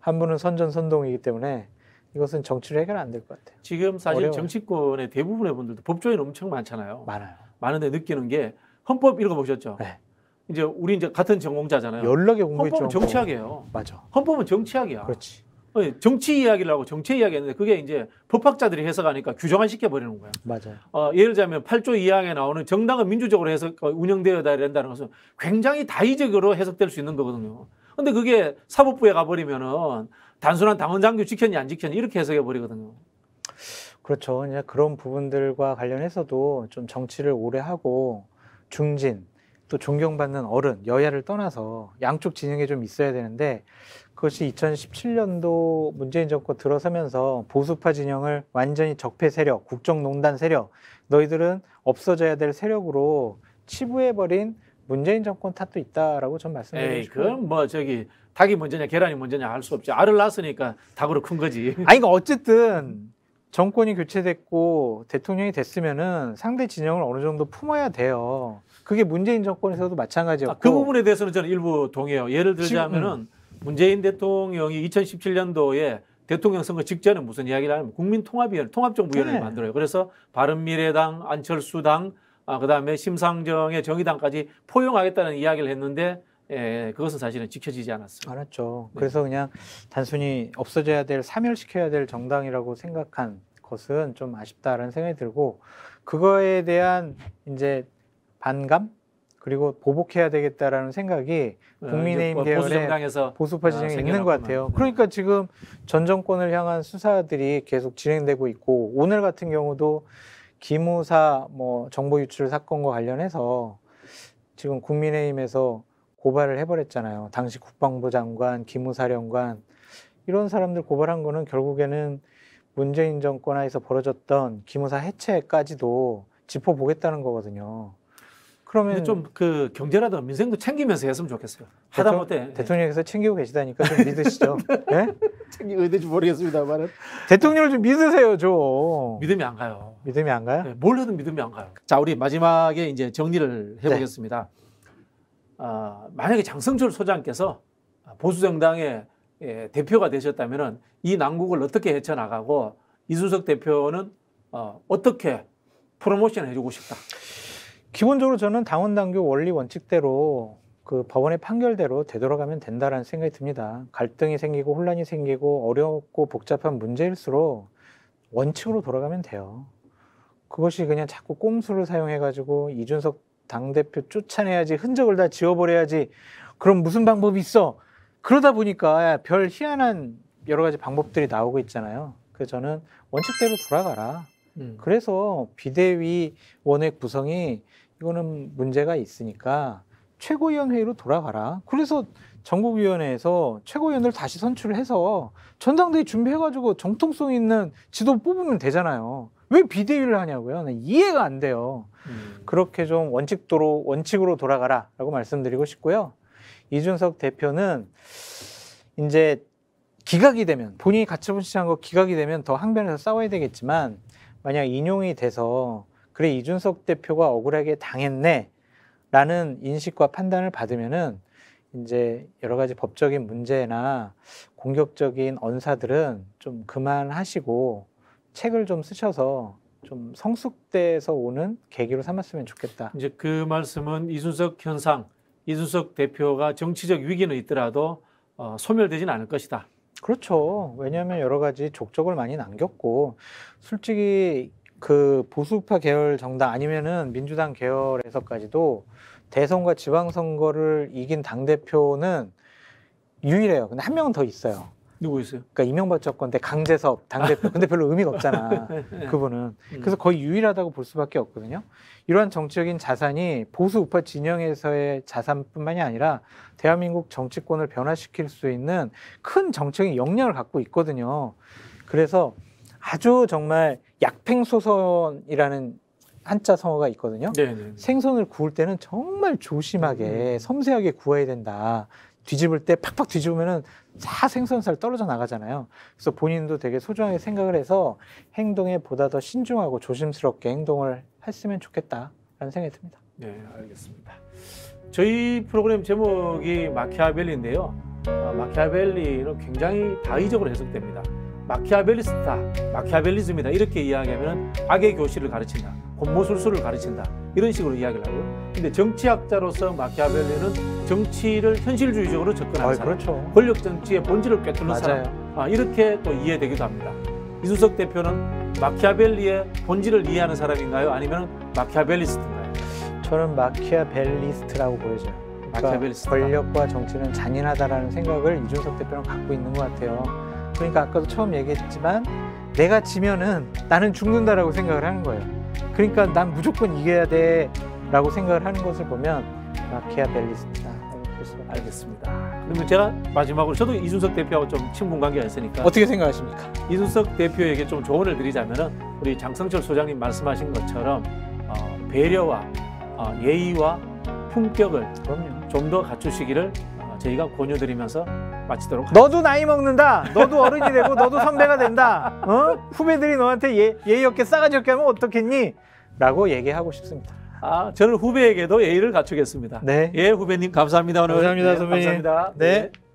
한 분은 선전선동이기 때문에 이것은 정치로 해결 안 될 것 같아요. 지금 사실 어려워요. 정치권의 대부분의 분들도 법조인 엄청 많잖아요. 많아요. 많은데 느끼는 게 헌법 읽어보셨죠? 네. 이제 우리 이제 같은 전공자잖아요. 연락에 공부 헌법은 정치학이에요. 맞아. 헌법은 정치학이야. 그렇지. 어, 예, 정치 이야기를 하고 정치 이야기했는데 그게 이제 법학자들이 해석하니까 규정화 시켜버리는 거야. 맞아요. 어, 예를 들자면 8조 2항에 나오는 정당은 민주적으로 해석 어, 운영되어야 된다는 것은 굉장히 다의적으로 해석될 수 있는 거거든요. 근데 그게 사법부에 가버리면은 단순한 당원장교 지켰니 안 지켰니 이렇게 해석해 버리거든요. 그렇죠. 이제 그런 부분들과 관련해서도 좀 정치를 오래 하고 중진 또 존경받는 어른, 여야를 떠나서 양쪽 진영에 좀 있어야 되는데 그것이 2017년도 문재인 정권 들어서면서 보수파 진영을 완전히 적폐 세력, 국정농단 세력, 너희들은 없어져야 될 세력으로 치부해버린 문재인 정권 탓도 있다라고 전 말씀드리고 싶어요. 그건 뭐 저기 닭이 먼저냐 계란이 먼저냐 알 수 없지. 알을 낳았으니까 닭으로 큰 거지. 아니 그러니까 어쨌든 정권이 교체됐고 대통령이 됐으면은 상대 진영을 어느 정도 품어야 돼요. 그게 문재인 정권에서도 마찬가지였고 아, 그 부분에 대해서는 저는 일부 동의해요. 예를 들자면은 음. 문재인 대통령이 2017년도에 대통령 선거 직전에 무슨 이야기를 하냐면 국민통합위원 통합정부위원회를 네. 만들어요. 그래서 바른미래당, 안철수당, 아, 그다음에 심상정의 정의당까지 포용하겠다는 이야기를 했는데 예, 그것은 사실은 지켜지지 않았어요. 알았죠. 네. 그래서 그냥 단순히 없어져야 될 사멸시켜야 될 정당이라고 생각한 것은 좀 아쉽다라는 생각이 들고 그거에 대한 이제 반감 그리고 보복해야 되겠다라는 생각이 네, 국민의힘 계열의 보수파 지영에 아, 있는 것 같아요. 네. 그러니까 지금 전 정권을 향한 수사들이 계속 진행되고 있고 오늘 같은 경우도 기무사 뭐 정보 유출 사건과 관련해서 지금 국민의힘에서 고발을 해버렸잖아요. 당시 국방부 장관, 기무사령관 이런 사람들 고발한 거는 결국에는 문재인 정권 하에서 벌어졌던 기무사 해체까지도 짚어보겠다는 거거든요. 그러면 좀 그 경제라도 민생도 챙기면서 했으면 좋겠어요. 하다못해 대통령께서 네. 챙기고 계시다니까 좀 믿으시죠. 예? 챙기고 있는지 모르겠습니다만 대통령을 좀 믿으세요, 좀. 믿음이 안 가요. 믿음이 안 가요? 네, 뭘 해도 믿음이 안 가요. 자, 우리 마지막에 이제 정리를 해보겠습니다. 어, 만약에 장성철 소장께서 보수 정당의 예, 대표가 되셨다면은 이 난국을 어떻게 헤쳐나가고 이준석 대표는 어, 어떻게 프로모션 해주고 싶다. 기본적으로 저는 당원 당규 원리 원칙대로 그 법원의 판결대로 되돌아가면 된다라는 생각이 듭니다. 갈등이 생기고 혼란이 생기고 어렵고 복잡한 문제일수록 원칙으로 돌아가면 돼요. 그것이 그냥 자꾸 꼼수를 사용해가지고 이준석 당대표 쫓아내야지 흔적을 다 지워버려야지 그럼 무슨 방법이 있어? 그러다 보니까 별 희한한 여러 가지 방법들이 나오고 있잖아요. 그래서 저는 원칙대로 돌아가라. 음. 그래서 비대위 원액 구성이 이거는 문제가 있으니까 최고위원회로 돌아가라. 그래서 전국위원회에서 최고위원을 다시 선출을 해서 전당대회 준비해가지고 정통성 있는 지도 뽑으면 되잖아요. 왜 비대위를 하냐고요? 이해가 안 돼요. 음. 그렇게 좀 원칙도로 원칙으로 돌아가라라고 말씀드리고 싶고요. 이준석 대표는 이제 기각이 되면 본인이 가처분 시장한 거 기각이 되면 더 항변해서 싸워야 되겠지만 만약 인용이 돼서 그래 이준석 대표가 억울하게 당했네 라는 인식과 판단을 받으면은 이제 여러 가지 법적인 문제나 공격적인 언사들은 좀 그만하시고 책을 좀 쓰셔서 좀 성숙돼서 오는 계기로 삼았으면 좋겠다. 이제 그 말씀은 이준석 현상, 이준석 대표가 정치적 위기는 있더라도 어, 소멸되진 않을 것이다. 그렇죠. 왜냐하면 여러 가지 족적을 많이 남겼고 솔직히 그 보수파 계열 정당 아니면은 민주당 계열에서까지도 대선과 지방선거를 이긴 당 대표는 유일해요. 근데 한 명은 더 있어요. 누구있어요 그러니까 이명박 정권 때 강제섭 당대표. 근데 별로 의미가 없잖아. 네. 그분은. 음. 그래서 거의 유일하다고 볼 수밖에 없거든요. 이러한 정치적인 자산이 보수 우파 진영에서의 자산뿐만이 아니라 대한민국 정치권을 변화시킬 수 있는 큰 정책의 역량을 갖고 있거든요. 그래서 아주 정말 약팽소선이라는 한자 성어가 있거든요. 네네. 네, 네. 생선을 구울 때는 정말 조심하게 음. 섬세하게 구워야 된다. 뒤집을 때 팍팍 뒤집으면은 다 생선살 떨어져 나가잖아요. 그래서 본인도 되게 소중하게 생각을 해서 행동에 보다 더 신중하고 조심스럽게 행동을 했으면 좋겠다라는 생각이 듭니다. 네, 알겠습니다. 저희 프로그램 제목이 마키아벨리인데요. 아, 마키아벨리는 굉장히 다의적으로 해석됩니다. 마키아벨리스타, 마키아벨리즘이다 이렇게 이야기하면 악의 교실을 가르친다, 공모술수를 가르친다. 이런 식으로 이야기를 하고요. 근데 정치학자로서 마키아벨리는 정치를 현실주의적으로 접근하는 아, 사람, 그렇죠. 권력 정치의 본질을 꿰뚫는 맞아요. 사람, 아, 이렇게 또 이해되기도 합니다. 이준석 대표는 마키아벨리의 본질을 이해하는 사람인가요? 아니면 마키아벨리스트인가요? 저는 마키아벨리스트라고 보여져요. 그러니까 권력과 정치는 잔인하다라는 생각을 이준석 대표는 갖고 있는 것 같아요. 그러니까 아까도 처음 얘기했지만 내가 지면은 나는 죽는다라고 생각을 하는 거예요. 그러니까 난 무조건 이겨야 돼 라고 생각을 하는 것을 보면 마키아벨리스니다 알겠습니다 그러면 제가 마지막으로 저도 이준석 대표하고 좀 친분 관계가 있으니까 어떻게 생각하십니까? 이준석 대표에게 좀 조언을 드리자면 은 우리 장성철 소장님 말씀하신 것처럼 어, 배려와 어, 예의와 품격을 좀 더 갖추시기를 저희가 권유드리면서 마치도록 하겠습니다. 나이 먹는다. 너도 어른이 되고 너도 선배가 된다. 어? 후배들이 너한테 예, 예의 없게 싸가지 없게 하면 어떻겠니? 라고 얘기하고 싶습니다. 아, 저는 후배에게도 예의를 갖추겠습니다. 네. 예, 후배님 감사합니다. 오늘. 감사합니다, 예, 선배님. 감사합니다. 네. 네.